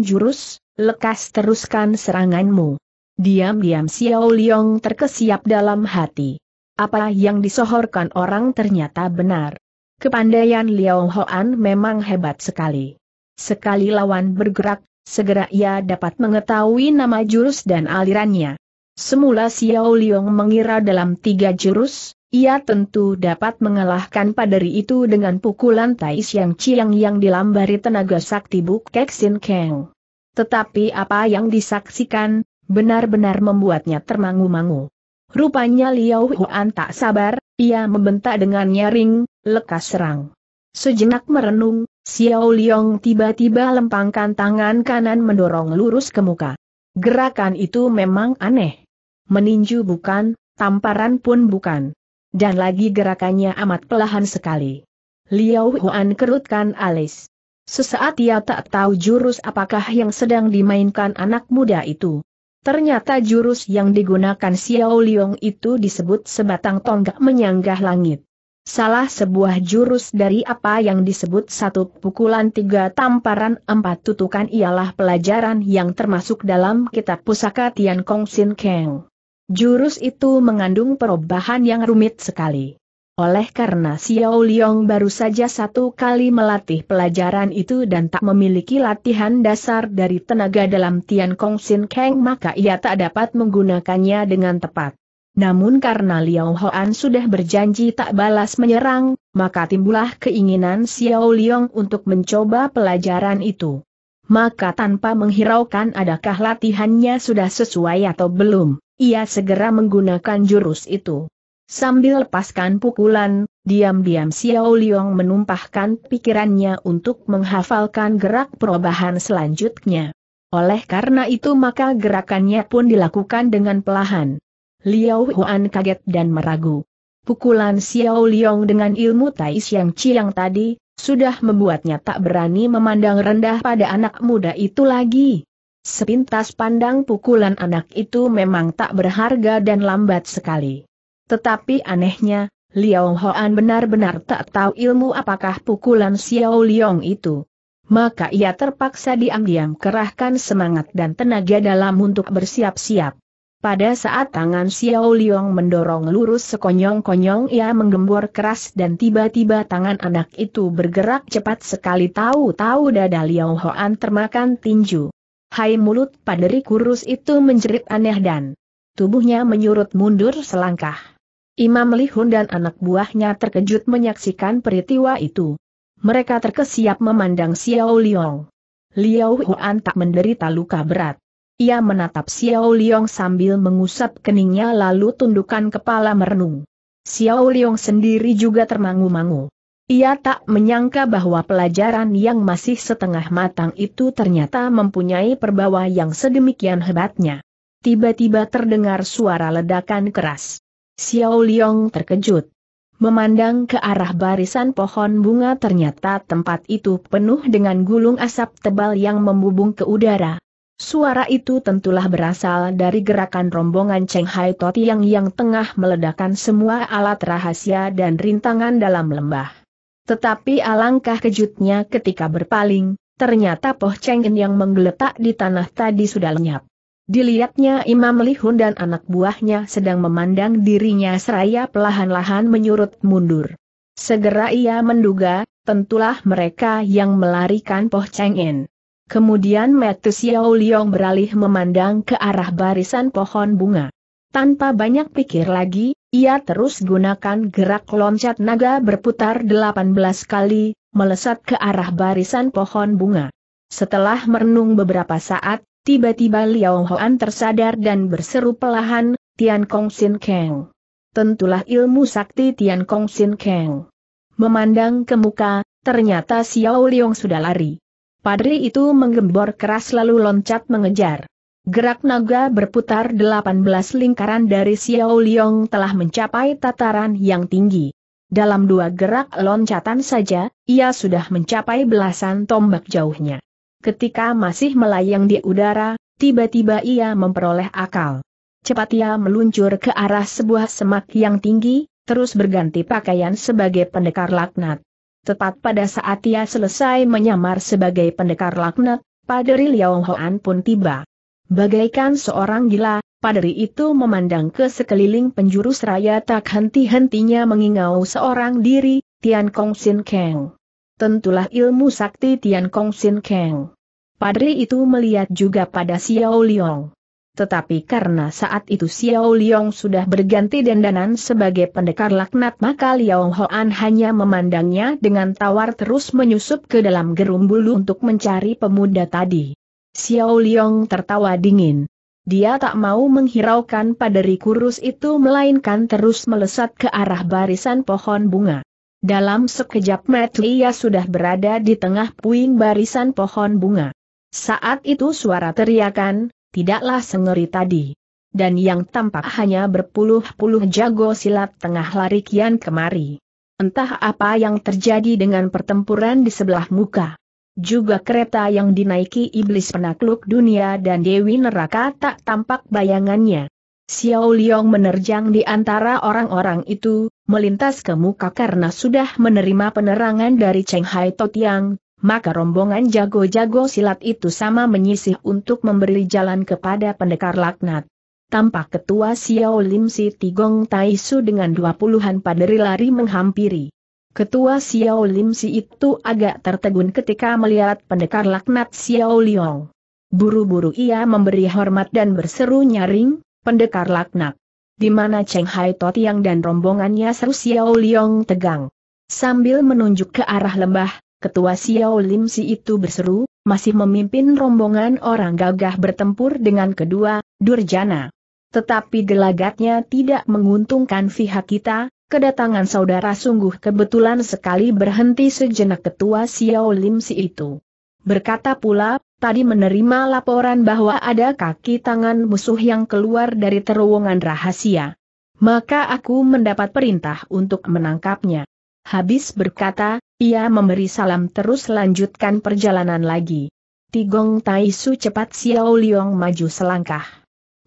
jurus, lekas teruskan seranganmu. Diam-diam Xiao Liong terkesiap dalam hati. Apa yang disohorkan orang ternyata benar. Kepandaian Liao Hoan memang hebat sekali. Sekali lawan bergerak, segera ia dapat mengetahui nama jurus dan alirannya. Semula Xiao Liong mengira dalam tiga jurus, ia tentu dapat mengalahkan paderi itu dengan pukulan Tai Xiang Chiang yang dilambari tenaga sakti Buk Kek Sin Kang. Tetapi apa yang disaksikan, benar-benar membuatnya termangu-mangu. Rupanya Liao Huan tak sabar, ia membentak dengan nyaring, lekas serang. Sejenak merenung, Xiao Liong tiba-tiba lempangkan tangan kanan mendorong lurus ke muka. Gerakan itu memang aneh meninju bukan, tamparan pun bukan. Dan lagi gerakannya amat pelahan sekali. Liao Huan kerutkan alis. Sesaat ia tak tahu jurus apakah yang sedang dimainkan anak muda itu. Ternyata jurus yang digunakan Xiao Liong itu disebut sebatang tonggak menyanggah langit. Salah sebuah jurus dari apa yang disebut satu pukulan tiga tamparan empat tutukan ialah pelajaran yang termasuk dalam kitab pusaka Tian Kong Sin Kang. Jurus itu mengandung perubahan yang rumit sekali. Oleh karena Xiao Liong baru saja satu kali melatih pelajaran itu dan tak memiliki latihan dasar dari tenaga dalam Tian Kong Sin Kang maka ia tak dapat menggunakannya dengan tepat. Namun karena Liao Hoan sudah berjanji tak balas menyerang, maka timbullah keinginan Xiao Liong untuk mencoba pelajaran itu. Maka tanpa menghiraukan adakah latihannya sudah sesuai atau belum. Ia segera menggunakan jurus itu. Sambil lepaskan pukulan, diam-diam Xiao Liang menumpahkan pikirannya untuk menghafalkan gerak perubahan selanjutnya. Oleh karena itu maka gerakannya pun dilakukan dengan pelahan. Liao Huan kaget dan meragu. Pukulan Xiao Liang dengan ilmu Tai Xiang yang tadi, sudah membuatnya tak berani memandang rendah pada anak muda itu lagi. Sepintas pandang pukulan anak itu memang tak berharga dan lambat sekali. Tetapi anehnya, Liao Hoan benar-benar tak tahu ilmu apakah pukulan Xiao Liong itu. Maka ia terpaksa diam-diam kerahkan semangat dan tenaga dalam untuk bersiap-siap. Pada saat tangan Xiao Liong mendorong lurus sekonyong-konyong ia menggembor keras dan tiba-tiba tangan anak itu bergerak cepat sekali tahu-tahu dada Liao Hoan termakan tinju. Hai mulut paderi kurus itu menjerit aneh dan tubuhnya menyurut mundur selangkah. Imam Lihun dan anak buahnya terkejut menyaksikan peristiwa itu. Mereka terkesiap memandang Xiao Liong. Liao Huan tak menderita luka berat. Ia menatap Xiao Liong sambil mengusap keningnya lalu tundukkan kepala merenung. Xiao Liong sendiri juga termangu-mangu. Ia tak menyangka bahwa pelajaran yang masih setengah matang itu ternyata mempunyai perbawa yang sedemikian hebatnya. Tiba-tiba terdengar suara ledakan keras. Xiao Liong terkejut. Memandang ke arah barisan pohon bunga ternyata tempat itu penuh dengan gulung asap tebal yang membubung ke udara. Suara itu tentulah berasal dari gerakan rombongan Cheng Hai Toti yang yang tengah meledakan semua alat rahasia dan rintangan dalam lembah. Tetapi alangkah kejutnya ketika berpaling, ternyata Poh Chenggen yang menggeletak di tanah tadi sudah lenyap. Dilihatnya Imam Lihun dan anak buahnya sedang memandang dirinya seraya perlahan-lahan menyurut mundur. Segera ia menduga, tentulah mereka yang melarikan Poh Chenggen. Kemudian Metu Xiao Liong beralih memandang ke arah barisan pohon bunga. Tanpa banyak pikir lagi, ia terus gunakan gerak loncat naga berputar 18 kali, melesat ke arah barisan pohon bunga. Setelah merenung beberapa saat, tiba-tiba Liao Hoan tersadar dan berseru pelahan, Tian Kong Sin Kang. Tentulah ilmu sakti Tian Kong Sin Kang. Memandang ke muka, ternyata Xiao Liong sudah lari. Padri itu menggembor keras lalu loncat mengejar. Gerak naga berputar 18 lingkaran dari Xiao Liong telah mencapai tataran yang tinggi. Dalam dua gerak loncatan saja, ia sudah mencapai belasan tombak jauhnya. Ketika masih melayang di udara, tiba-tiba ia memperoleh akal. Cepat ia meluncur ke arah sebuah semak yang tinggi, terus berganti pakaian sebagai pendekar laknat. Tepat pada saat ia selesai menyamar sebagai pendekar laknat, Padri Liao Hoan pun tiba. Bagaikan seorang gila, Padri itu memandang ke sekeliling penjuru seraya tak henti-hentinya mengingau seorang diri, Tian Kong Sin Kang. Tentulah ilmu sakti Tian Kong Sin Kang. Padri itu melihat juga pada Xiao Liang. Tetapi karena saat itu Xiao Liang sudah berganti dandanan sebagai pendekar laknat maka Liao Hoan hanya memandangnya dengan tawar terus menyusup ke dalam gerumbulu untuk mencari pemuda tadi. Xiao Liong tertawa dingin. Dia tak mau menghiraukan paderi kurus itu melainkan terus melesat ke arah barisan pohon bunga. Dalam sekejap mata ia sudah berada di tengah puing barisan pohon bunga. Saat itu suara teriakan, tidaklah sengeri tadi. Dan yang tampak hanya berpuluh-puluh jago silat tengah lari kian kemari. Entah apa yang terjadi dengan pertempuran di sebelah muka. Juga kereta yang dinaiki iblis penakluk dunia dan Dewi Neraka tak tampak bayangannya. Xiao Liang menerjang di antara orang-orang itu, melintas ke muka karena sudah menerima penerangan dari Cheng Hai Yang. maka rombongan jago-jago silat itu sama menyisih untuk memberi jalan kepada pendekar laknat. Tampak ketua Xiao Lim Si Tigong Su dengan dua puluhan paderi lari menghampiri. Ketua Xiao Lim Si itu agak tertegun ketika melihat pendekar laknat Xiao Liong. Buru-buru ia memberi hormat dan berseru nyaring, pendekar laknat. Di mana Cheng Hai Totiang dan rombongannya seru Xiao Liong tegang. Sambil menunjuk ke arah lembah, ketua Xiao Lim Si itu berseru, masih memimpin rombongan orang gagah bertempur dengan kedua, Durjana. Tetapi gelagatnya tidak menguntungkan pihak kita, kedatangan saudara sungguh kebetulan sekali berhenti sejenak ketua Xiao Lim Si itu. Berkata pula, tadi menerima laporan bahwa ada kaki tangan musuh yang keluar dari terowongan rahasia. Maka aku mendapat perintah untuk menangkapnya. Habis berkata, ia memberi salam terus lanjutkan perjalanan lagi. Tigong Taisu cepat Xiao Liong maju selangkah.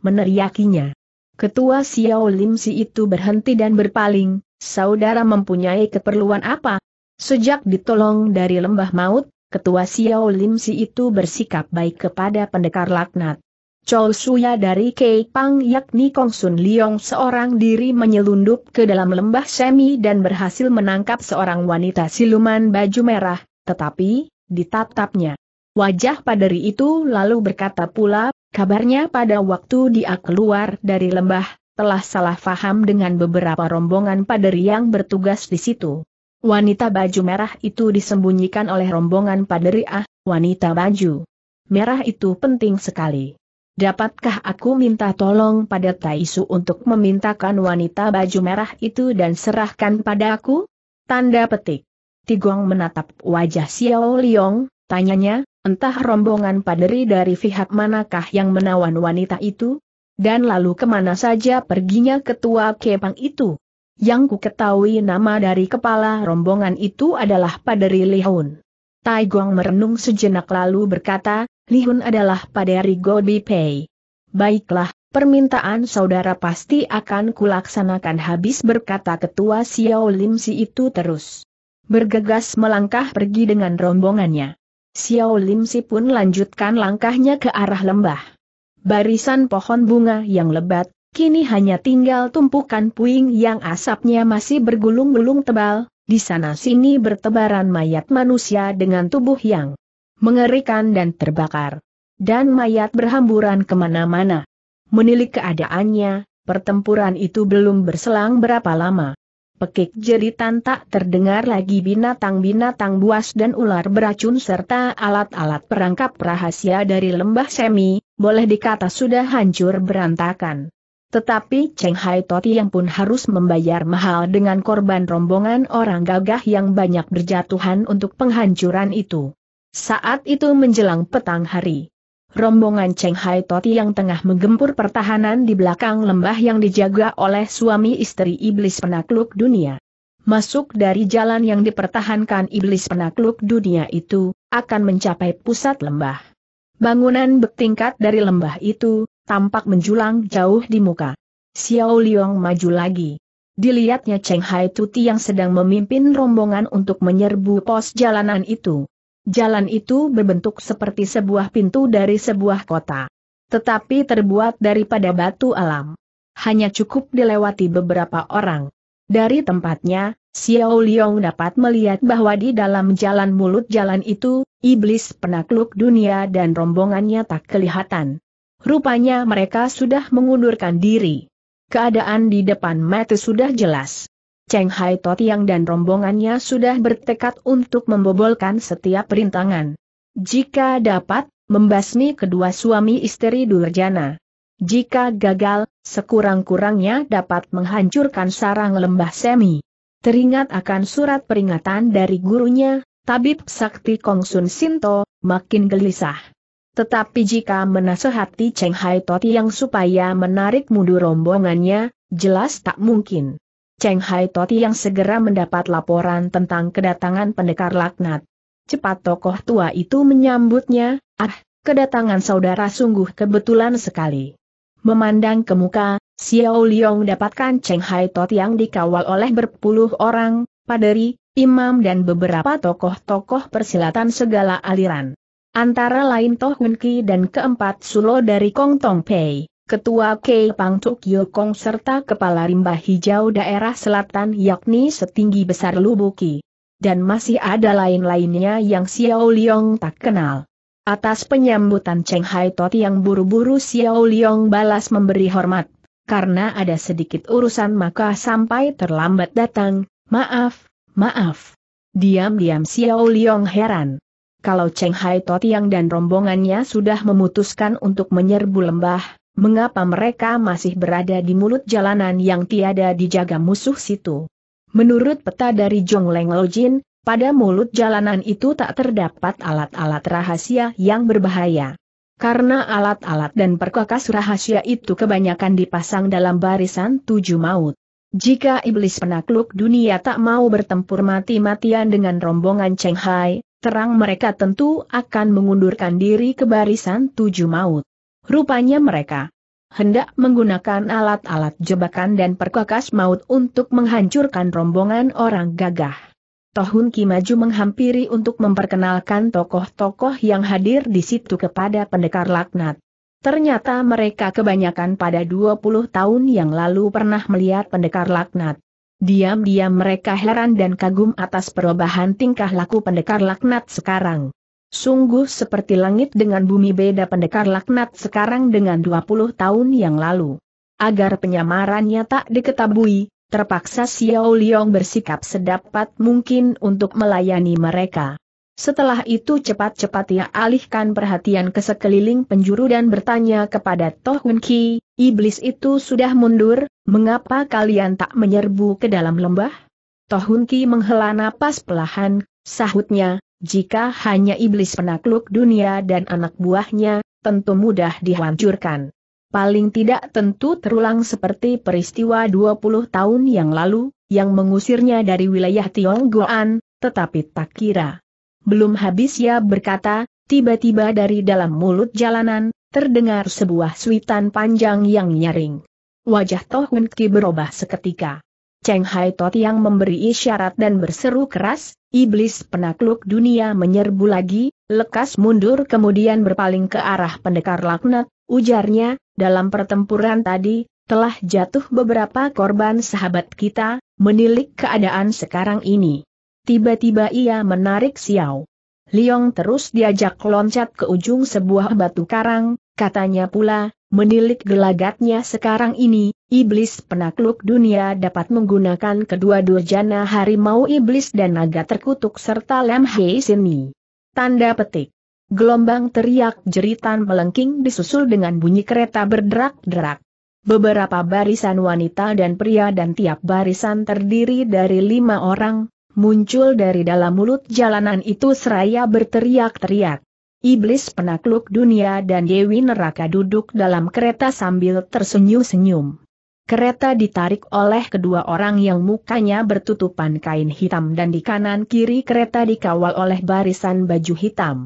Meneriakinya. Ketua Xiao Lim Si itu berhenti dan berpaling, saudara mempunyai keperluan apa? Sejak ditolong dari lembah maut, ketua Xiao Lim Si itu bersikap baik kepada pendekar laknat. Chou Suya dari Kei Pang yakni Kong Sun Liong seorang diri menyelundup ke dalam lembah semi dan berhasil menangkap seorang wanita siluman baju merah, tetapi, ditatapnya. Wajah paderi itu lalu berkata pula, Kabarnya pada waktu dia keluar dari lembah, telah salah faham dengan beberapa rombongan paderi yang bertugas di situ. Wanita baju merah itu disembunyikan oleh rombongan paderi ah, wanita baju merah itu penting sekali. Dapatkah aku minta tolong pada Taisu untuk memintakan wanita baju merah itu dan serahkan padaku? Tanda petik. Tigong menatap wajah Xiao Liong, tanyanya, Entah rombongan paderi dari pihak manakah yang menawan wanita itu? Dan lalu kemana saja perginya ketua kepang itu? Yang ku ketahui nama dari kepala rombongan itu adalah paderi Lihun. Tai Guang merenung sejenak lalu berkata, Lihun adalah paderi Gobi Pei. Baiklah, permintaan saudara pasti akan kulaksanakan habis berkata ketua Xiao Lim Si itu terus. Bergegas melangkah pergi dengan rombongannya. Xiao Lim Si pun lanjutkan langkahnya ke arah lembah. Barisan pohon bunga yang lebat, kini hanya tinggal tumpukan puing yang asapnya masih bergulung-gulung tebal, di sana-sini bertebaran mayat manusia dengan tubuh yang mengerikan dan terbakar. Dan mayat berhamburan kemana-mana. Menilik keadaannya, pertempuran itu belum berselang berapa lama pekik jeritan tak terdengar lagi binatang-binatang buas dan ular beracun serta alat-alat perangkap rahasia dari lembah semi, boleh dikata sudah hancur berantakan. Tetapi Cheng Hai Toti yang pun harus membayar mahal dengan korban rombongan orang gagah yang banyak berjatuhan untuk penghancuran itu. Saat itu menjelang petang hari rombongan Cheng Hai Toti yang tengah menggempur pertahanan di belakang lembah yang dijaga oleh suami istri iblis penakluk dunia. Masuk dari jalan yang dipertahankan iblis penakluk dunia itu, akan mencapai pusat lembah. Bangunan bertingkat dari lembah itu, tampak menjulang jauh di muka. Xiao Liang maju lagi. Dilihatnya Cheng Hai Tuti yang sedang memimpin rombongan untuk menyerbu pos jalanan itu. Jalan itu berbentuk seperti sebuah pintu dari sebuah kota. Tetapi terbuat daripada batu alam. Hanya cukup dilewati beberapa orang. Dari tempatnya, Xiao Liang dapat melihat bahwa di dalam jalan mulut jalan itu, iblis penakluk dunia dan rombongannya tak kelihatan. Rupanya mereka sudah mengundurkan diri. Keadaan di depan mata sudah jelas. Cheng Hai Totiang dan rombongannya sudah bertekad untuk membobolkan setiap perintangan. Jika dapat, membasmi kedua suami istri Durjana. Jika gagal, sekurang-kurangnya dapat menghancurkan sarang lembah semi. Teringat akan surat peringatan dari gurunya, Tabib Sakti Kong Sun Sinto, makin gelisah. Tetapi jika menasehati Cheng Hai Totiang supaya menarik mundur rombongannya, jelas tak mungkin. Cheng Hai Toti yang segera mendapat laporan tentang kedatangan pendekar laknat. Cepat tokoh tua itu menyambutnya, ah, kedatangan saudara sungguh kebetulan sekali. Memandang ke muka, Xiao Liong dapatkan Cheng Hai Toti yang dikawal oleh berpuluh orang, paderi, imam dan beberapa tokoh-tokoh persilatan segala aliran. Antara lain Toh Hun Ki dan keempat Sulo dari Kong Tong Pei. Ketua Kei Pang Tuk Yokong serta Kepala Rimba Hijau Daerah Selatan yakni setinggi besar Lubuki. Dan masih ada lain-lainnya yang Xiao Liong tak kenal. Atas penyambutan Cheng Hai Tot yang buru-buru Xiao Liong balas memberi hormat. Karena ada sedikit urusan maka sampai terlambat datang, maaf, maaf. Diam-diam Xiao Liong heran. Kalau Cheng Hai Tot yang dan rombongannya sudah memutuskan untuk menyerbu lembah, Mengapa mereka masih berada di mulut jalanan yang tiada dijaga musuh situ? Menurut peta dari Jong Leng Lojin, pada mulut jalanan itu tak terdapat alat-alat rahasia yang berbahaya. Karena alat-alat dan perkakas rahasia itu kebanyakan dipasang dalam barisan tujuh maut. Jika iblis penakluk dunia tak mau bertempur mati-matian dengan rombongan Cheng Hai, terang mereka tentu akan mengundurkan diri ke barisan tujuh maut. Rupanya mereka hendak menggunakan alat-alat jebakan dan perkakas maut untuk menghancurkan rombongan orang gagah. Tohun Kimaju menghampiri untuk memperkenalkan tokoh-tokoh yang hadir di situ kepada pendekar laknat. Ternyata mereka kebanyakan pada 20 tahun yang lalu pernah melihat pendekar laknat. Diam-diam mereka heran dan kagum atas perubahan tingkah laku pendekar laknat sekarang. Sungguh seperti langit dengan bumi beda pendekar laknat sekarang dengan 20 tahun yang lalu. Agar penyamarannya tak diketahui, terpaksa Xiao Liang bersikap sedapat mungkin untuk melayani mereka. Setelah itu cepat-cepat ia alihkan perhatian ke sekeliling penjuru dan bertanya kepada Toh Hun Ki, iblis itu sudah mundur, mengapa kalian tak menyerbu ke dalam lembah? Toh Hun Ki menghela napas pelahan, sahutnya, jika hanya iblis penakluk dunia dan anak buahnya, tentu mudah dihancurkan. Paling tidak tentu terulang seperti peristiwa 20 tahun yang lalu, yang mengusirnya dari wilayah Tionggoan, tetapi tak kira. Belum habis ia berkata, tiba-tiba dari dalam mulut jalanan, terdengar sebuah suitan panjang yang nyaring. Wajah Tohunki berubah seketika. Cheng Hai Tot yang memberi isyarat dan berseru keras, iblis penakluk dunia menyerbu lagi, lekas mundur kemudian berpaling ke arah pendekar laknat, ujarnya, dalam pertempuran tadi, telah jatuh beberapa korban sahabat kita, menilik keadaan sekarang ini. Tiba-tiba ia menarik Xiao. Liong terus diajak loncat ke ujung sebuah batu karang, Katanya pula, menilik gelagatnya sekarang ini, iblis penakluk dunia dapat menggunakan kedua durjana harimau iblis dan naga terkutuk serta lem hei sini. Tanda petik. Gelombang teriak jeritan melengking disusul dengan bunyi kereta berderak-derak. Beberapa barisan wanita dan pria dan tiap barisan terdiri dari lima orang, muncul dari dalam mulut jalanan itu seraya berteriak-teriak. Iblis penakluk dunia dan Dewi Neraka duduk dalam kereta sambil tersenyum-senyum. Kereta ditarik oleh kedua orang yang mukanya bertutupan kain hitam dan di kanan-kiri kereta dikawal oleh barisan baju hitam.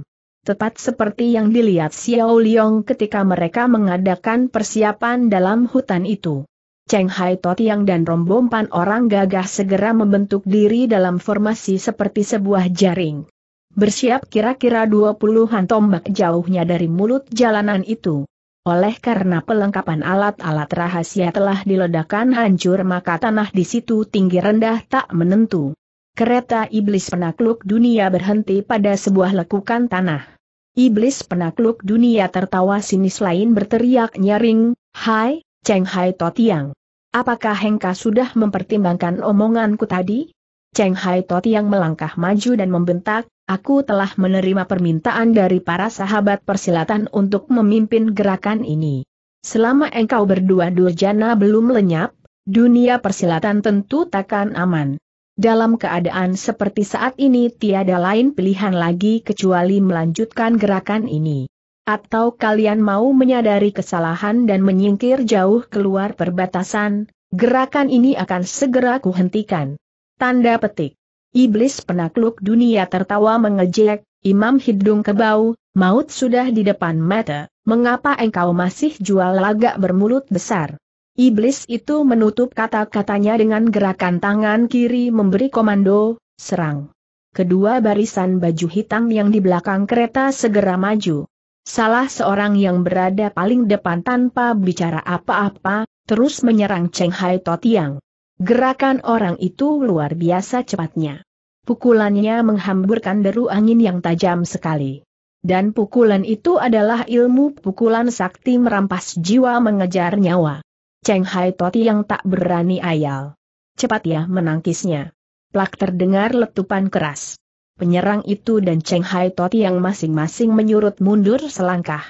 Tepat seperti yang dilihat Xiao Liong ketika mereka mengadakan persiapan dalam hutan itu. Cheng Hai Totiang dan rombongan orang gagah segera membentuk diri dalam formasi seperti sebuah jaring bersiap kira-kira dua puluhan tombak jauhnya dari mulut jalanan itu. Oleh karena pelengkapan alat-alat rahasia telah diledakkan hancur maka tanah di situ tinggi rendah tak menentu. Kereta iblis penakluk dunia berhenti pada sebuah lekukan tanah. Iblis penakluk dunia tertawa sinis lain berteriak nyaring, Hai, Cheng Hai Totiang. Apakah Hengka sudah mempertimbangkan omonganku tadi? Cheng Hai Tot yang melangkah maju dan membentak, aku telah menerima permintaan dari para sahabat persilatan untuk memimpin gerakan ini. Selama engkau berdua durjana belum lenyap, dunia persilatan tentu takkan aman. Dalam keadaan seperti saat ini tiada lain pilihan lagi kecuali melanjutkan gerakan ini. Atau kalian mau menyadari kesalahan dan menyingkir jauh keluar perbatasan, gerakan ini akan segera kuhentikan. Tanda petik. Iblis penakluk dunia tertawa mengejek, Imam hidung kebau, maut sudah di depan mata, mengapa engkau masih jual lagak bermulut besar? Iblis itu menutup kata-katanya dengan gerakan tangan kiri memberi komando, serang. Kedua barisan baju hitam yang di belakang kereta segera maju. Salah seorang yang berada paling depan tanpa bicara apa-apa, terus menyerang Cheng Hai Totiang. Gerakan orang itu luar biasa cepatnya. Pukulannya menghamburkan deru angin yang tajam sekali. Dan pukulan itu adalah ilmu pukulan sakti merampas jiwa mengejar nyawa. Cheng Hai Toti yang tak berani ayal. Cepat ya menangkisnya. Plak terdengar letupan keras. Penyerang itu dan Cheng Hai Toti yang masing-masing menyurut mundur selangkah.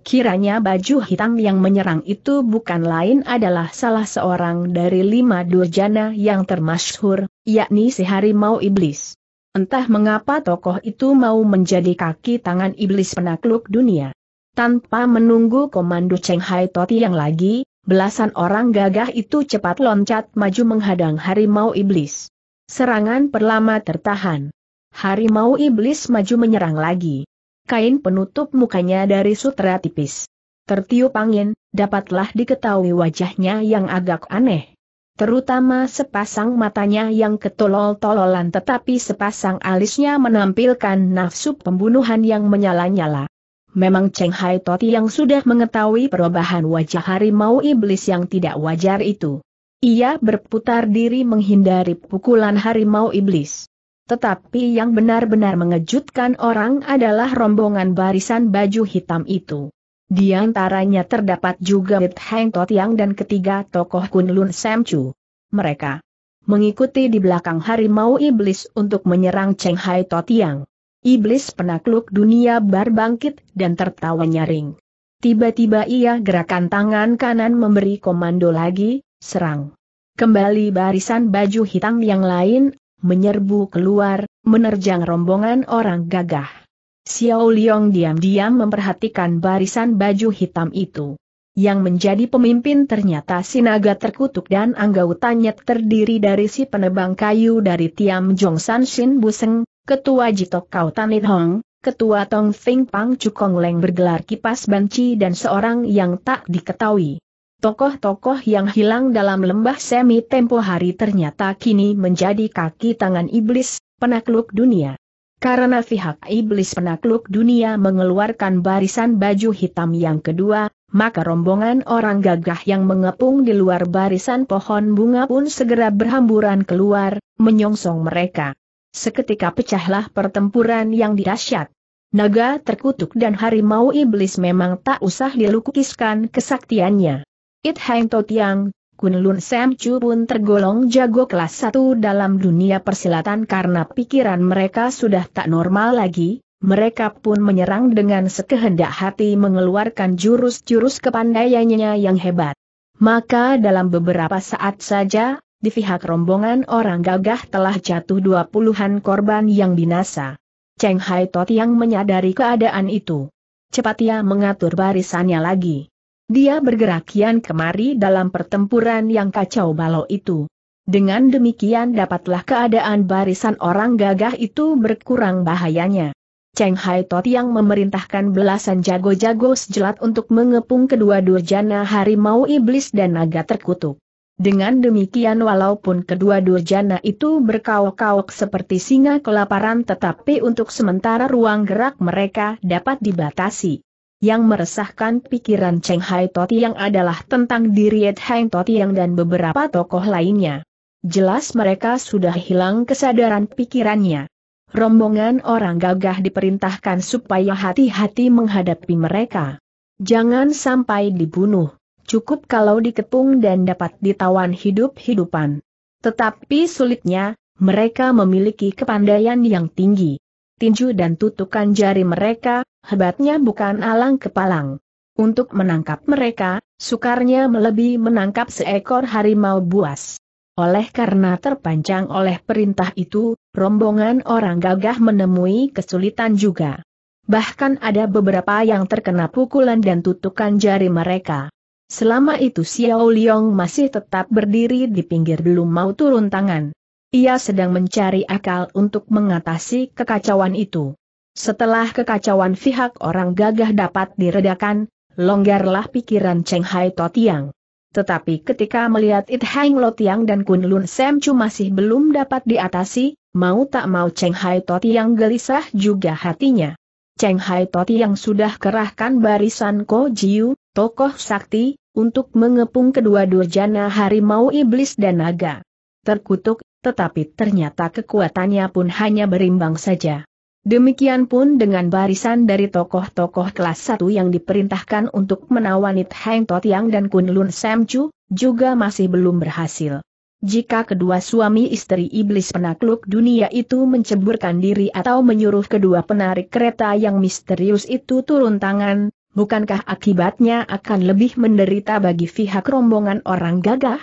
Kiranya baju hitam yang menyerang itu bukan lain adalah salah seorang dari lima durjana yang termasyhur, yakni si harimau iblis. Entah mengapa tokoh itu mau menjadi kaki tangan iblis penakluk dunia. Tanpa menunggu komando Cheng Hai Toti yang lagi, belasan orang gagah itu cepat loncat maju menghadang harimau iblis. Serangan perlama tertahan. Harimau iblis maju menyerang lagi kain penutup mukanya dari sutra tipis. Tertiup angin, dapatlah diketahui wajahnya yang agak aneh. Terutama sepasang matanya yang ketolol-tololan tetapi sepasang alisnya menampilkan nafsu pembunuhan yang menyala-nyala. Memang Cheng Hai Toti yang sudah mengetahui perubahan wajah harimau iblis yang tidak wajar itu. Ia berputar diri menghindari pukulan harimau iblis. Tetapi yang benar-benar mengejutkan orang adalah rombongan barisan baju hitam itu. Di antaranya terdapat juga Bit Heng Tot Yang dan ketiga tokoh Kunlun Samchu. Mereka mengikuti di belakang harimau iblis untuk menyerang Cheng Hai Tot Yang. Iblis penakluk dunia bar bangkit dan tertawa nyaring. Tiba-tiba ia gerakan tangan kanan memberi komando lagi, serang. Kembali barisan baju hitam yang lain menyerbu keluar, menerjang rombongan orang gagah. Xiao Liang diam-diam memperhatikan barisan baju hitam itu. Yang menjadi pemimpin ternyata Sinaga terkutuk dan tanya terdiri dari si penebang kayu dari Tiam Jong San Shin Buseng, Ketua Jitok Kau Tanit Hong, Ketua Tong Feng Pang Cukong Leng bergelar kipas banci dan seorang yang tak diketahui. Tokoh-tokoh yang hilang dalam lembah semi tempo hari ternyata kini menjadi kaki tangan iblis, penakluk dunia. Karena pihak iblis penakluk dunia mengeluarkan barisan baju hitam yang kedua, maka rombongan orang gagah yang mengepung di luar barisan pohon bunga pun segera berhamburan keluar, menyongsong mereka. Seketika pecahlah pertempuran yang dahsyat. Naga terkutuk dan harimau iblis memang tak usah dilukiskan kesaktiannya. It Hang To Tiang, Kun Lun Sam Chu pun tergolong jago kelas 1 dalam dunia persilatan karena pikiran mereka sudah tak normal lagi, mereka pun menyerang dengan sekehendak hati mengeluarkan jurus-jurus kepandaiannya yang hebat. Maka dalam beberapa saat saja, di pihak rombongan orang gagah telah jatuh dua puluhan korban yang binasa. Cheng Hai Tot yang menyadari keadaan itu. Cepat ia mengatur barisannya lagi. Dia bergerak kian kemari dalam pertempuran yang kacau balau itu. Dengan demikian dapatlah keadaan barisan orang gagah itu berkurang bahayanya. Cheng Hai Tot yang memerintahkan belasan jago-jago sejelat untuk mengepung kedua durjana harimau iblis dan naga terkutuk. Dengan demikian walaupun kedua durjana itu berkaok kauk seperti singa kelaparan tetapi untuk sementara ruang gerak mereka dapat dibatasi. Yang meresahkan pikiran Cheng Hai Toti yang adalah tentang diri Ed Hang Toti yang dan beberapa tokoh lainnya. Jelas mereka sudah hilang kesadaran pikirannya. Rombongan orang gagah diperintahkan supaya hati-hati menghadapi mereka. Jangan sampai dibunuh, cukup kalau dikepung dan dapat ditawan hidup-hidupan. Tetapi sulitnya, mereka memiliki kepandaian yang tinggi tinju dan tutukan jari mereka, hebatnya bukan alang kepalang. Untuk menangkap mereka, sukarnya melebihi menangkap seekor harimau buas. Oleh karena terpancang oleh perintah itu, rombongan orang gagah menemui kesulitan juga. Bahkan ada beberapa yang terkena pukulan dan tutukan jari mereka. Selama itu Xiao Liong masih tetap berdiri di pinggir belum mau turun tangan. Ia sedang mencari akal untuk mengatasi kekacauan itu. Setelah kekacauan pihak orang gagah dapat diredakan, longgarlah pikiran Cheng Hai Tiang. Tetapi ketika melihat It Hang Lo Tiang dan Kun Lun Sam Chu masih belum dapat diatasi, mau tak mau Cheng Hai Tiang gelisah juga hatinya. Cheng Hai Tiang sudah kerahkan barisan Ko Jiu, tokoh sakti, untuk mengepung kedua durjana harimau iblis dan naga. Terkutuk tetapi ternyata kekuatannya pun hanya berimbang saja. Demikian pun dengan barisan dari tokoh-tokoh kelas 1 yang diperintahkan untuk menawani Heng Yang dan Kunlun Samchu, juga masih belum berhasil. Jika kedua suami istri iblis penakluk dunia itu menceburkan diri atau menyuruh kedua penarik kereta yang misterius itu turun tangan, bukankah akibatnya akan lebih menderita bagi pihak rombongan orang gagah?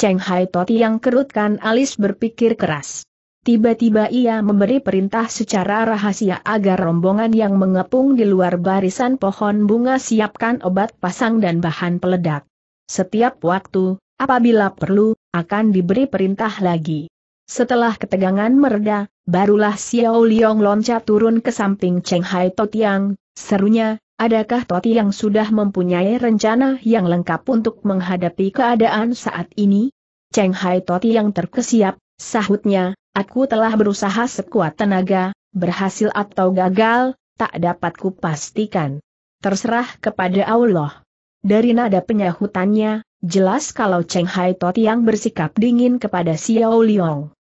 Cheng Hai Toti yang kerutkan alis berpikir keras. Tiba-tiba ia memberi perintah secara rahasia agar rombongan yang mengepung di luar barisan pohon bunga siapkan obat pasang dan bahan peledak. Setiap waktu, apabila perlu, akan diberi perintah lagi. Setelah ketegangan mereda, barulah Xiao Liong loncat turun ke samping Cheng Hai Totiang, serunya, Adakah Toti yang sudah mempunyai rencana yang lengkap untuk menghadapi keadaan saat ini? Cheng Hai Toti yang terkesiap, sahutnya, aku telah berusaha sekuat tenaga, berhasil atau gagal, tak dapat kupastikan. Terserah kepada Allah. Dari nada penyahutannya, jelas kalau Cheng Hai Toti yang bersikap dingin kepada Xiao Liang.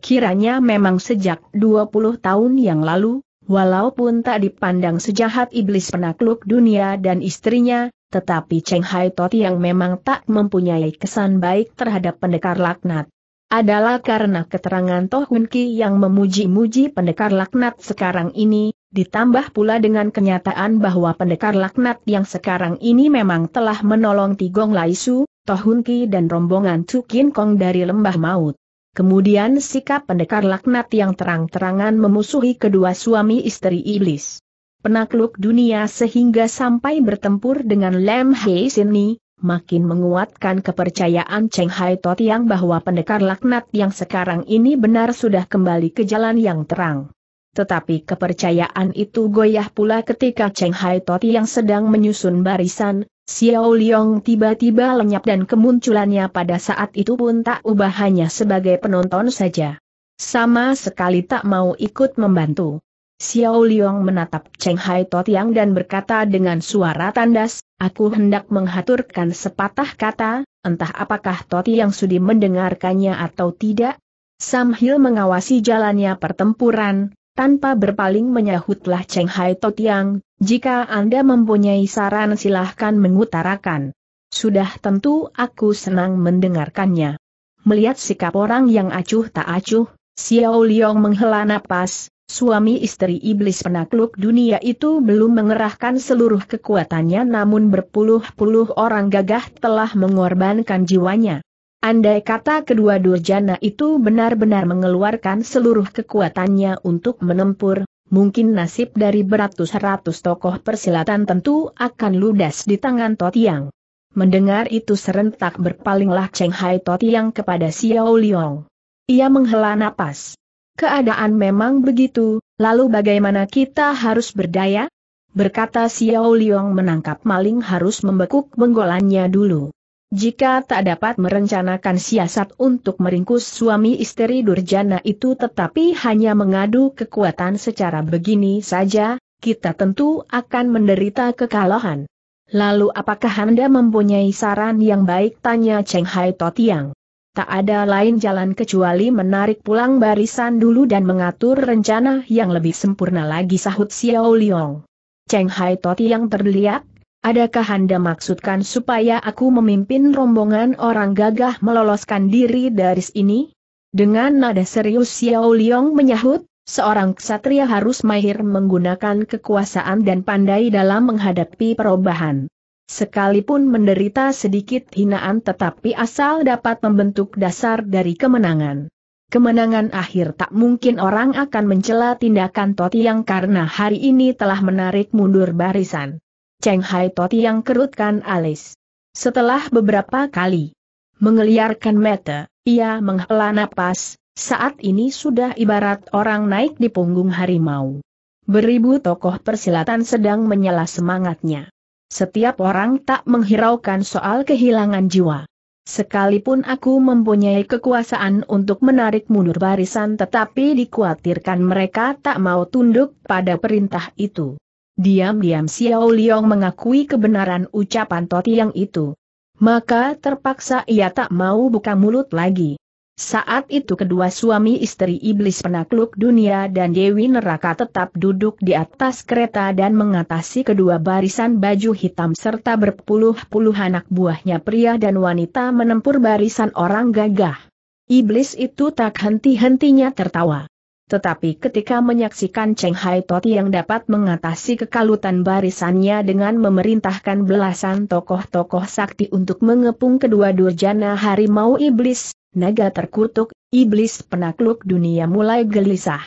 Kiranya memang sejak 20 tahun yang lalu, Walaupun tak dipandang sejahat iblis penakluk dunia dan istrinya, tetapi Cheng Hai Tot yang memang tak mempunyai kesan baik terhadap pendekar laknat. Adalah karena keterangan Toh Hun Ki yang memuji-muji pendekar laknat sekarang ini, ditambah pula dengan kenyataan bahwa pendekar laknat yang sekarang ini memang telah menolong Tigong Laisu, Toh Hun Ki dan rombongan Tukin Kong dari lembah maut. Kemudian sikap pendekar laknat yang terang-terangan memusuhi kedua suami istri iblis. Penakluk dunia sehingga sampai bertempur dengan Lem Hei Sini, makin menguatkan kepercayaan Cheng Hai Tot yang bahwa pendekar laknat yang sekarang ini benar sudah kembali ke jalan yang terang. Tetapi kepercayaan itu goyah pula ketika Cheng Hai Toti yang sedang menyusun barisan, Xiao Liong tiba-tiba lenyap dan kemunculannya pada saat itu pun tak ubah hanya sebagai penonton saja. Sama sekali tak mau ikut membantu. Xiao Liong menatap Cheng Hai yang dan berkata dengan suara tandas, aku hendak menghaturkan sepatah kata, entah apakah yang sudi mendengarkannya atau tidak. Sam Hill mengawasi jalannya pertempuran, tanpa berpaling menyahutlah Cheng Hai Totiang, jika Anda mempunyai saran silahkan mengutarakan. Sudah tentu aku senang mendengarkannya. Melihat sikap orang yang acuh tak acuh, Xiao Liong menghela napas, suami istri iblis penakluk dunia itu belum mengerahkan seluruh kekuatannya namun berpuluh-puluh orang gagah telah mengorbankan jiwanya. Andai kata kedua durjana itu benar-benar mengeluarkan seluruh kekuatannya untuk menempur, mungkin nasib dari beratus-ratus tokoh persilatan tentu akan ludas di tangan Totiang. Mendengar itu serentak berpalinglah Cheng Hai Totiang kepada Xiao Liong. Ia menghela napas. Keadaan memang begitu, lalu bagaimana kita harus berdaya? Berkata Xiao Liong menangkap maling harus membekuk benggolannya dulu. Jika tak dapat merencanakan siasat untuk meringkus suami istri Durjana itu tetapi hanya mengadu kekuatan secara begini saja, kita tentu akan menderita kekalahan. Lalu apakah Anda mempunyai saran yang baik tanya Cheng Hai Totiang? Tak ada lain jalan kecuali menarik pulang barisan dulu dan mengatur rencana yang lebih sempurna lagi sahut Xiao Liong. Cheng Hai Totiang terlihat, Adakah Anda maksudkan supaya aku memimpin rombongan orang gagah meloloskan diri dari sini? Dengan nada serius Xiao Liang menyahut, seorang ksatria harus mahir menggunakan kekuasaan dan pandai dalam menghadapi perubahan. Sekalipun menderita sedikit hinaan tetapi asal dapat membentuk dasar dari kemenangan. Kemenangan akhir tak mungkin orang akan mencela tindakan Toti yang karena hari ini telah menarik mundur barisan. Cheng Hai Toti yang kerutkan alis. Setelah beberapa kali mengeliarkan mata, ia menghela napas, saat ini sudah ibarat orang naik di punggung harimau. Beribu tokoh persilatan sedang menyala semangatnya. Setiap orang tak menghiraukan soal kehilangan jiwa. Sekalipun aku mempunyai kekuasaan untuk menarik mundur barisan tetapi dikhawatirkan mereka tak mau tunduk pada perintah itu. Diam-diam Xiao Liong mengakui kebenaran ucapan yang itu. Maka terpaksa ia tak mau buka mulut lagi. Saat itu kedua suami istri iblis penakluk dunia dan Dewi Neraka tetap duduk di atas kereta dan mengatasi kedua barisan baju hitam serta berpuluh-puluh anak buahnya pria dan wanita menempur barisan orang gagah. Iblis itu tak henti-hentinya tertawa. Tetapi ketika menyaksikan Cheng Hai Toti yang dapat mengatasi kekalutan barisannya dengan memerintahkan belasan tokoh-tokoh sakti untuk mengepung kedua durjana harimau iblis, naga terkutuk, iblis penakluk dunia mulai gelisah.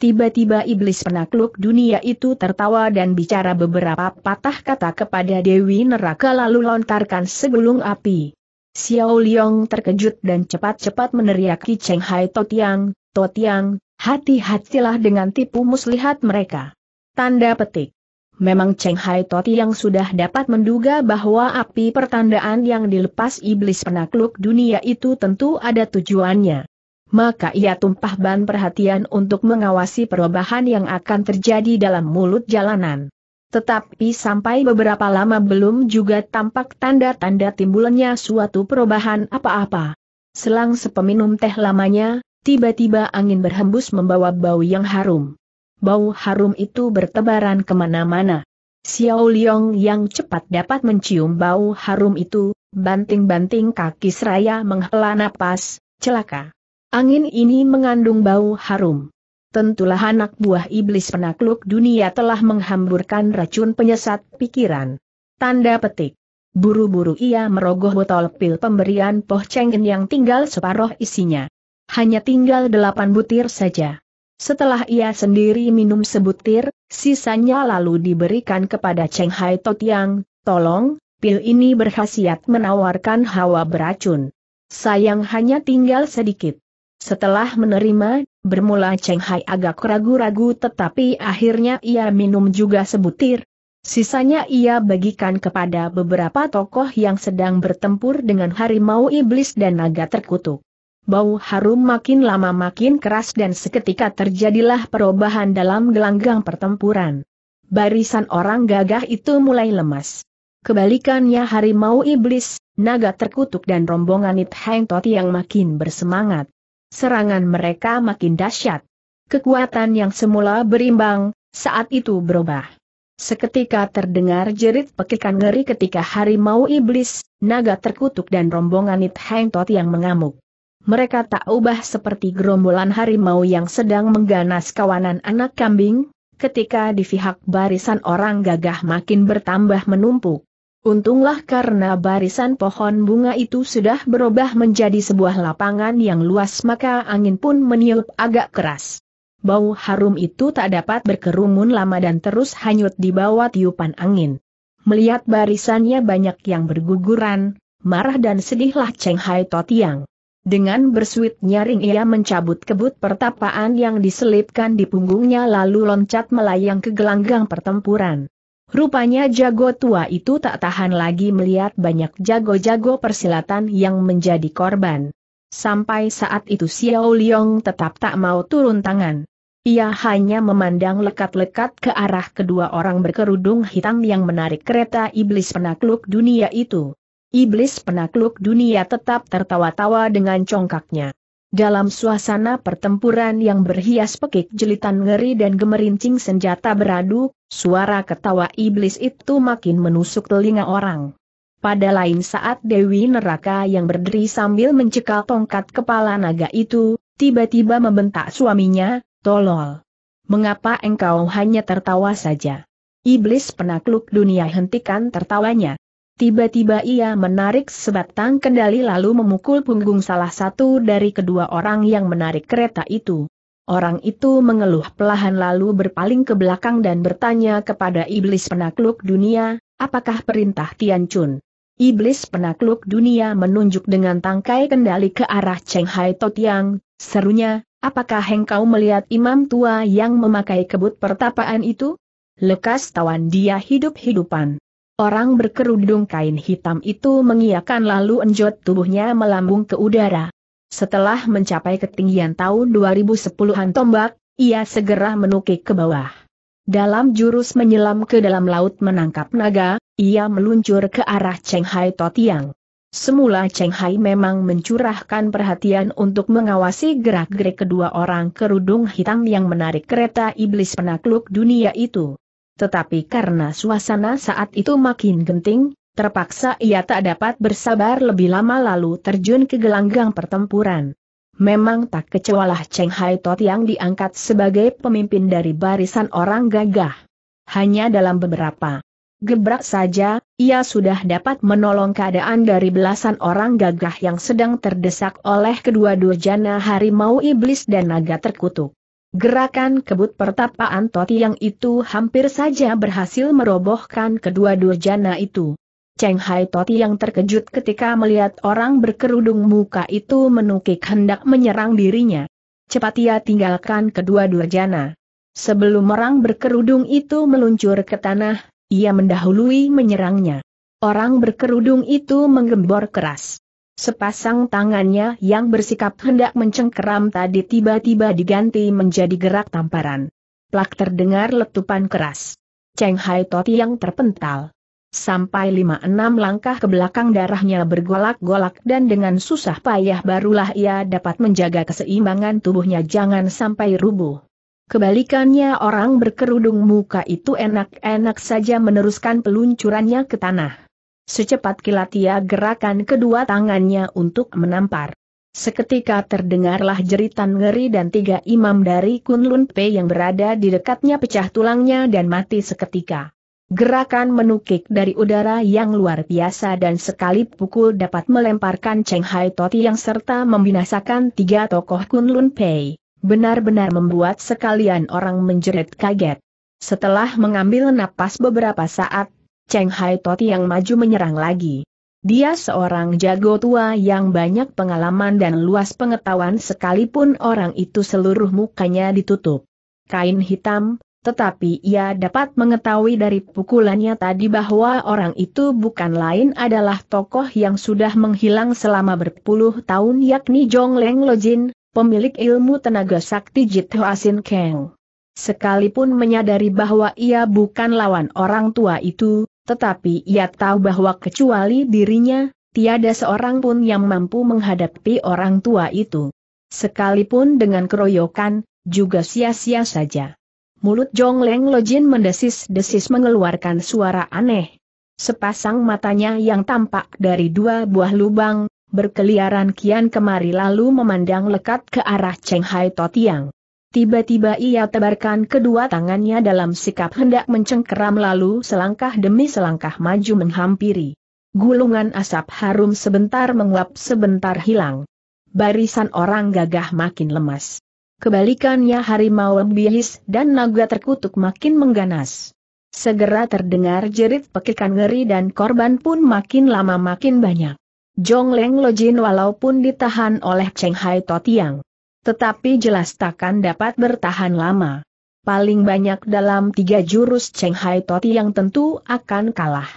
Tiba-tiba iblis penakluk dunia itu tertawa dan bicara beberapa patah kata kepada Dewi Neraka lalu lontarkan segulung api. Xiao Liang terkejut dan cepat-cepat meneriaki Cheng Hai Totiang, Totiang, Hati-hatilah dengan tipu muslihat mereka. Tanda petik. Memang Cheng Hai Toti yang sudah dapat menduga bahwa api pertandaan yang dilepas iblis penakluk dunia itu tentu ada tujuannya. Maka ia tumpah ban perhatian untuk mengawasi perubahan yang akan terjadi dalam mulut jalanan. Tetapi sampai beberapa lama belum juga tampak tanda-tanda timbulnya suatu perubahan apa-apa. Selang sepeminum teh lamanya, Tiba-tiba angin berhembus membawa bau yang harum. Bau harum itu bertebaran kemana-mana. Xiao Liang yang cepat dapat mencium bau harum itu, banting-banting kaki seraya menghela napas, celaka. Angin ini mengandung bau harum. Tentulah anak buah iblis penakluk dunia telah menghamburkan racun penyesat pikiran. Tanda petik. Buru-buru ia merogoh botol pil pemberian Poh Cheng yang tinggal separoh isinya hanya tinggal delapan butir saja. Setelah ia sendiri minum sebutir, sisanya lalu diberikan kepada Cheng Hai Yang. tolong, pil ini berkhasiat menawarkan hawa beracun. Sayang hanya tinggal sedikit. Setelah menerima, bermula Cheng Hai agak ragu-ragu tetapi akhirnya ia minum juga sebutir. Sisanya ia bagikan kepada beberapa tokoh yang sedang bertempur dengan harimau iblis dan naga terkutuk. Bau harum makin lama makin keras dan seketika terjadilah perubahan dalam gelanggang pertempuran. Barisan orang gagah itu mulai lemas. Kebalikannya harimau iblis, naga terkutuk dan rombongan It Heng Toti yang makin bersemangat. Serangan mereka makin dahsyat. Kekuatan yang semula berimbang, saat itu berubah. Seketika terdengar jerit pekikan ngeri ketika harimau iblis, naga terkutuk dan rombongan It Heng Toti yang mengamuk mereka tak ubah seperti gerombolan harimau yang sedang mengganas kawanan anak kambing, ketika di pihak barisan orang gagah makin bertambah menumpuk. Untunglah karena barisan pohon bunga itu sudah berubah menjadi sebuah lapangan yang luas maka angin pun meniup agak keras. Bau harum itu tak dapat berkerumun lama dan terus hanyut di bawah tiupan angin. Melihat barisannya banyak yang berguguran, marah dan sedihlah Cheng Hai Totiang. Dengan bersuit nyaring ia mencabut kebut pertapaan yang diselipkan di punggungnya lalu loncat melayang ke gelanggang pertempuran. Rupanya jago tua itu tak tahan lagi melihat banyak jago-jago persilatan yang menjadi korban. Sampai saat itu Xiao Liong tetap tak mau turun tangan. Ia hanya memandang lekat-lekat ke arah kedua orang berkerudung hitam yang menarik kereta iblis penakluk dunia itu. Iblis penakluk dunia tetap tertawa-tawa dengan congkaknya. Dalam suasana pertempuran yang berhias pekik jelitan ngeri dan gemerincing senjata beradu, suara ketawa iblis itu makin menusuk telinga orang. Pada lain saat Dewi Neraka yang berdiri sambil mencekal tongkat kepala naga itu, tiba-tiba membentak suaminya, tolol. Mengapa engkau hanya tertawa saja? Iblis penakluk dunia hentikan tertawanya. Tiba-tiba ia menarik sebatang kendali lalu memukul punggung salah satu dari kedua orang yang menarik kereta itu. Orang itu mengeluh pelahan lalu berpaling ke belakang dan bertanya kepada iblis penakluk dunia, apakah perintah Tian Chun? Iblis penakluk dunia menunjuk dengan tangkai kendali ke arah Cheng Hai Totiang, serunya, apakah engkau melihat imam tua yang memakai kebut pertapaan itu? Lekas tawan dia hidup-hidupan. Orang berkerudung kain hitam itu mengiakan lalu enjot tubuhnya melambung ke udara. Setelah mencapai ketinggian tahun 2010-an tombak, ia segera menukik ke bawah. Dalam jurus menyelam ke dalam laut menangkap naga, ia meluncur ke arah Cheng Hai Totiang. Semula Cheng Hai memang mencurahkan perhatian untuk mengawasi gerak-gerik kedua orang kerudung hitam yang menarik kereta iblis penakluk dunia itu tetapi karena suasana saat itu makin genting, terpaksa ia tak dapat bersabar lebih lama lalu terjun ke gelanggang pertempuran. Memang tak kecewalah Cheng Hai Tot yang diangkat sebagai pemimpin dari barisan orang gagah. Hanya dalam beberapa gebrak saja, ia sudah dapat menolong keadaan dari belasan orang gagah yang sedang terdesak oleh kedua durjana harimau iblis dan naga terkutuk. Gerakan kebut pertapaan Toti yang itu hampir saja berhasil merobohkan kedua durjana itu. Cheng Hai Toti yang terkejut ketika melihat orang berkerudung muka itu menukik hendak menyerang dirinya. Cepat ia tinggalkan kedua durjana. Sebelum orang berkerudung itu meluncur ke tanah, ia mendahului menyerangnya. Orang berkerudung itu menggembor keras. Sepasang tangannya yang bersikap hendak mencengkeram tadi tiba-tiba diganti menjadi gerak tamparan. Plak terdengar letupan keras. Cheng Hai Toti yang terpental. Sampai lima enam langkah ke belakang darahnya bergolak-golak dan dengan susah payah barulah ia dapat menjaga keseimbangan tubuhnya jangan sampai rubuh. Kebalikannya orang berkerudung muka itu enak-enak saja meneruskan peluncurannya ke tanah. Secepat kilat ia gerakan kedua tangannya untuk menampar. Seketika terdengarlah jeritan ngeri dan tiga imam dari Kunlun Pei yang berada di dekatnya pecah tulangnya dan mati seketika. Gerakan menukik dari udara yang luar biasa dan sekali pukul dapat melemparkan Cheng Hai Toti yang serta membinasakan tiga tokoh Kunlun Pei, benar-benar membuat sekalian orang menjerit kaget. Setelah mengambil napas beberapa saat, Cheng Hai Toti yang maju menyerang lagi. Dia seorang jago tua yang banyak pengalaman dan luas pengetahuan sekalipun orang itu seluruh mukanya ditutup. Kain hitam, tetapi ia dapat mengetahui dari pukulannya tadi bahwa orang itu bukan lain adalah tokoh yang sudah menghilang selama berpuluh tahun yakni Jong Leng Lojin, pemilik ilmu tenaga sakti Jit Ho Asin Keng. Sekalipun menyadari bahwa ia bukan lawan orang tua itu, tetapi ia tahu bahwa kecuali dirinya, tiada seorang pun yang mampu menghadapi orang tua itu. Sekalipun dengan keroyokan, juga sia-sia saja. Mulut Jong Leng Lojin mendesis-desis mengeluarkan suara aneh. Sepasang matanya yang tampak dari dua buah lubang, berkeliaran kian kemari lalu memandang lekat ke arah Cheng Hai Totiang. Tiba-tiba ia tebarkan kedua tangannya dalam sikap hendak mencengkeram lalu selangkah demi selangkah maju menghampiri. Gulungan asap harum sebentar menguap sebentar hilang. Barisan orang gagah makin lemas. Kebalikannya harimau biis dan naga terkutuk makin mengganas. Segera terdengar jerit pekikan ngeri dan korban pun makin lama makin banyak. Jong Jongleng Lojin walaupun ditahan oleh Cheng Hai Totiang tetapi jelas takkan dapat bertahan lama. Paling banyak dalam tiga jurus Cheng Hai Toti yang tentu akan kalah.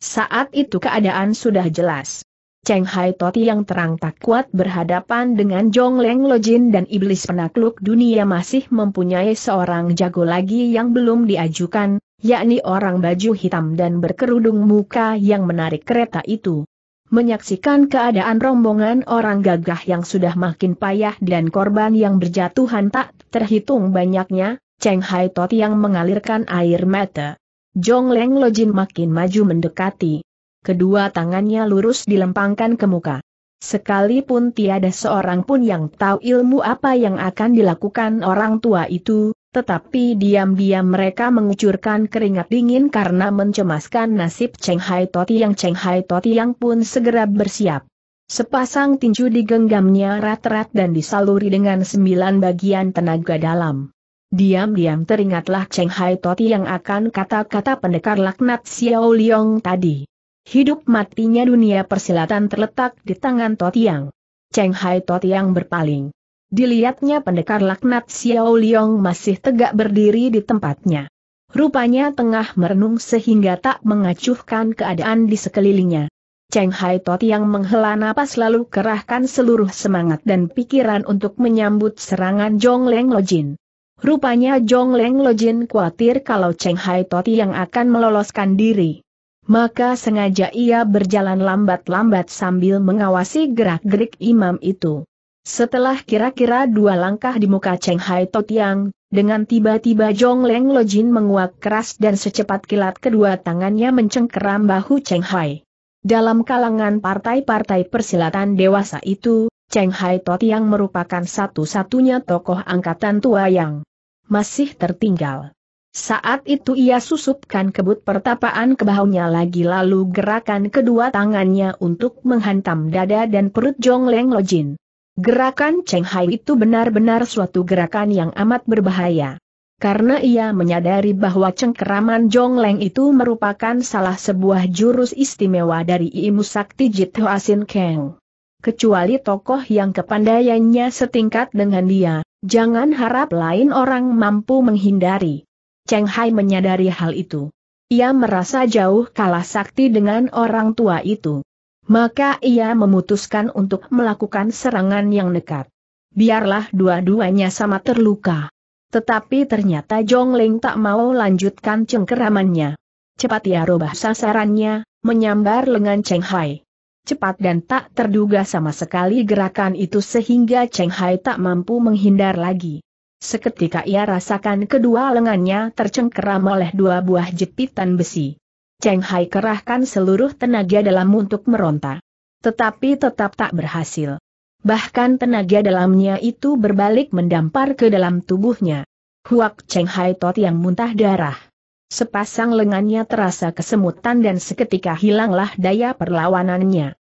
Saat itu keadaan sudah jelas. Cheng Hai Toti yang terang tak kuat berhadapan dengan Jong Leng Lojin dan iblis penakluk dunia masih mempunyai seorang jago lagi yang belum diajukan, yakni orang baju hitam dan berkerudung muka yang menarik kereta itu. Menyaksikan keadaan rombongan orang gagah yang sudah makin payah dan korban yang berjatuhan tak terhitung banyaknya, Cheng Hai Tot yang mengalirkan air mata. Jong Leng Lojin makin maju mendekati. Kedua tangannya lurus dilempangkan ke muka. Sekalipun tiada seorang pun yang tahu ilmu apa yang akan dilakukan orang tua itu, tetapi diam-diam mereka mengucurkan keringat dingin karena mencemaskan nasib Cheng Hai Toti yang Cheng Hai Toti yang pun segera bersiap. Sepasang tinju digenggamnya rat-rat dan disaluri dengan sembilan bagian tenaga dalam. Diam-diam teringatlah Cheng Hai Toti yang akan kata-kata pendekar laknat Xiao Liong tadi. Hidup matinya dunia persilatan terletak di tangan yang. Cheng Hai yang berpaling. Dilihatnya pendekar laknat Xiao Liong masih tegak berdiri di tempatnya. Rupanya tengah merenung sehingga tak mengacuhkan keadaan di sekelilingnya. Cheng Hai Tot yang menghela napas lalu kerahkan seluruh semangat dan pikiran untuk menyambut serangan Jong Leng Lojin. Rupanya Jong Leng Lojin khawatir kalau Cheng Hai Tot yang akan meloloskan diri. Maka sengaja ia berjalan lambat-lambat sambil mengawasi gerak-gerik imam itu. Setelah kira-kira dua langkah di muka Cheng Hai Totiang, dengan tiba-tiba Jong Leng Jin menguak keras dan secepat kilat kedua tangannya mencengkeram bahu Cheng Hai. Dalam kalangan partai-partai persilatan dewasa itu, Cheng Hai Totiang merupakan satu-satunya tokoh angkatan tua yang masih tertinggal. Saat itu ia susupkan kebut pertapaan ke bahunya lagi lalu gerakan kedua tangannya untuk menghantam dada dan perut Jong Leng Jin. Gerakan Cheng Hai itu benar-benar suatu gerakan yang amat berbahaya. Karena ia menyadari bahwa cengkeraman Jong Leng itu merupakan salah sebuah jurus istimewa dari ilmu sakti Jit Asin Keng. Kecuali tokoh yang kepandaiannya setingkat dengan dia, jangan harap lain orang mampu menghindari. Cheng Hai menyadari hal itu. Ia merasa jauh kalah sakti dengan orang tua itu. Maka ia memutuskan untuk melakukan serangan yang nekat. Biarlah dua-duanya sama terluka. Tetapi ternyata Jong Ling tak mau lanjutkan cengkeramannya. Cepat ia rubah sasarannya, menyambar lengan Cheng Hai. Cepat dan tak terduga sama sekali gerakan itu sehingga Cheng Hai tak mampu menghindar lagi. Seketika ia rasakan kedua lengannya tercengkeram oleh dua buah jepitan besi. Cheng Hai kerahkan seluruh tenaga dalam untuk meronta. Tetapi tetap tak berhasil. Bahkan tenaga dalamnya itu berbalik mendampar ke dalam tubuhnya. Huak Cheng Hai Tot yang muntah darah. Sepasang lengannya terasa kesemutan dan seketika hilanglah daya perlawanannya.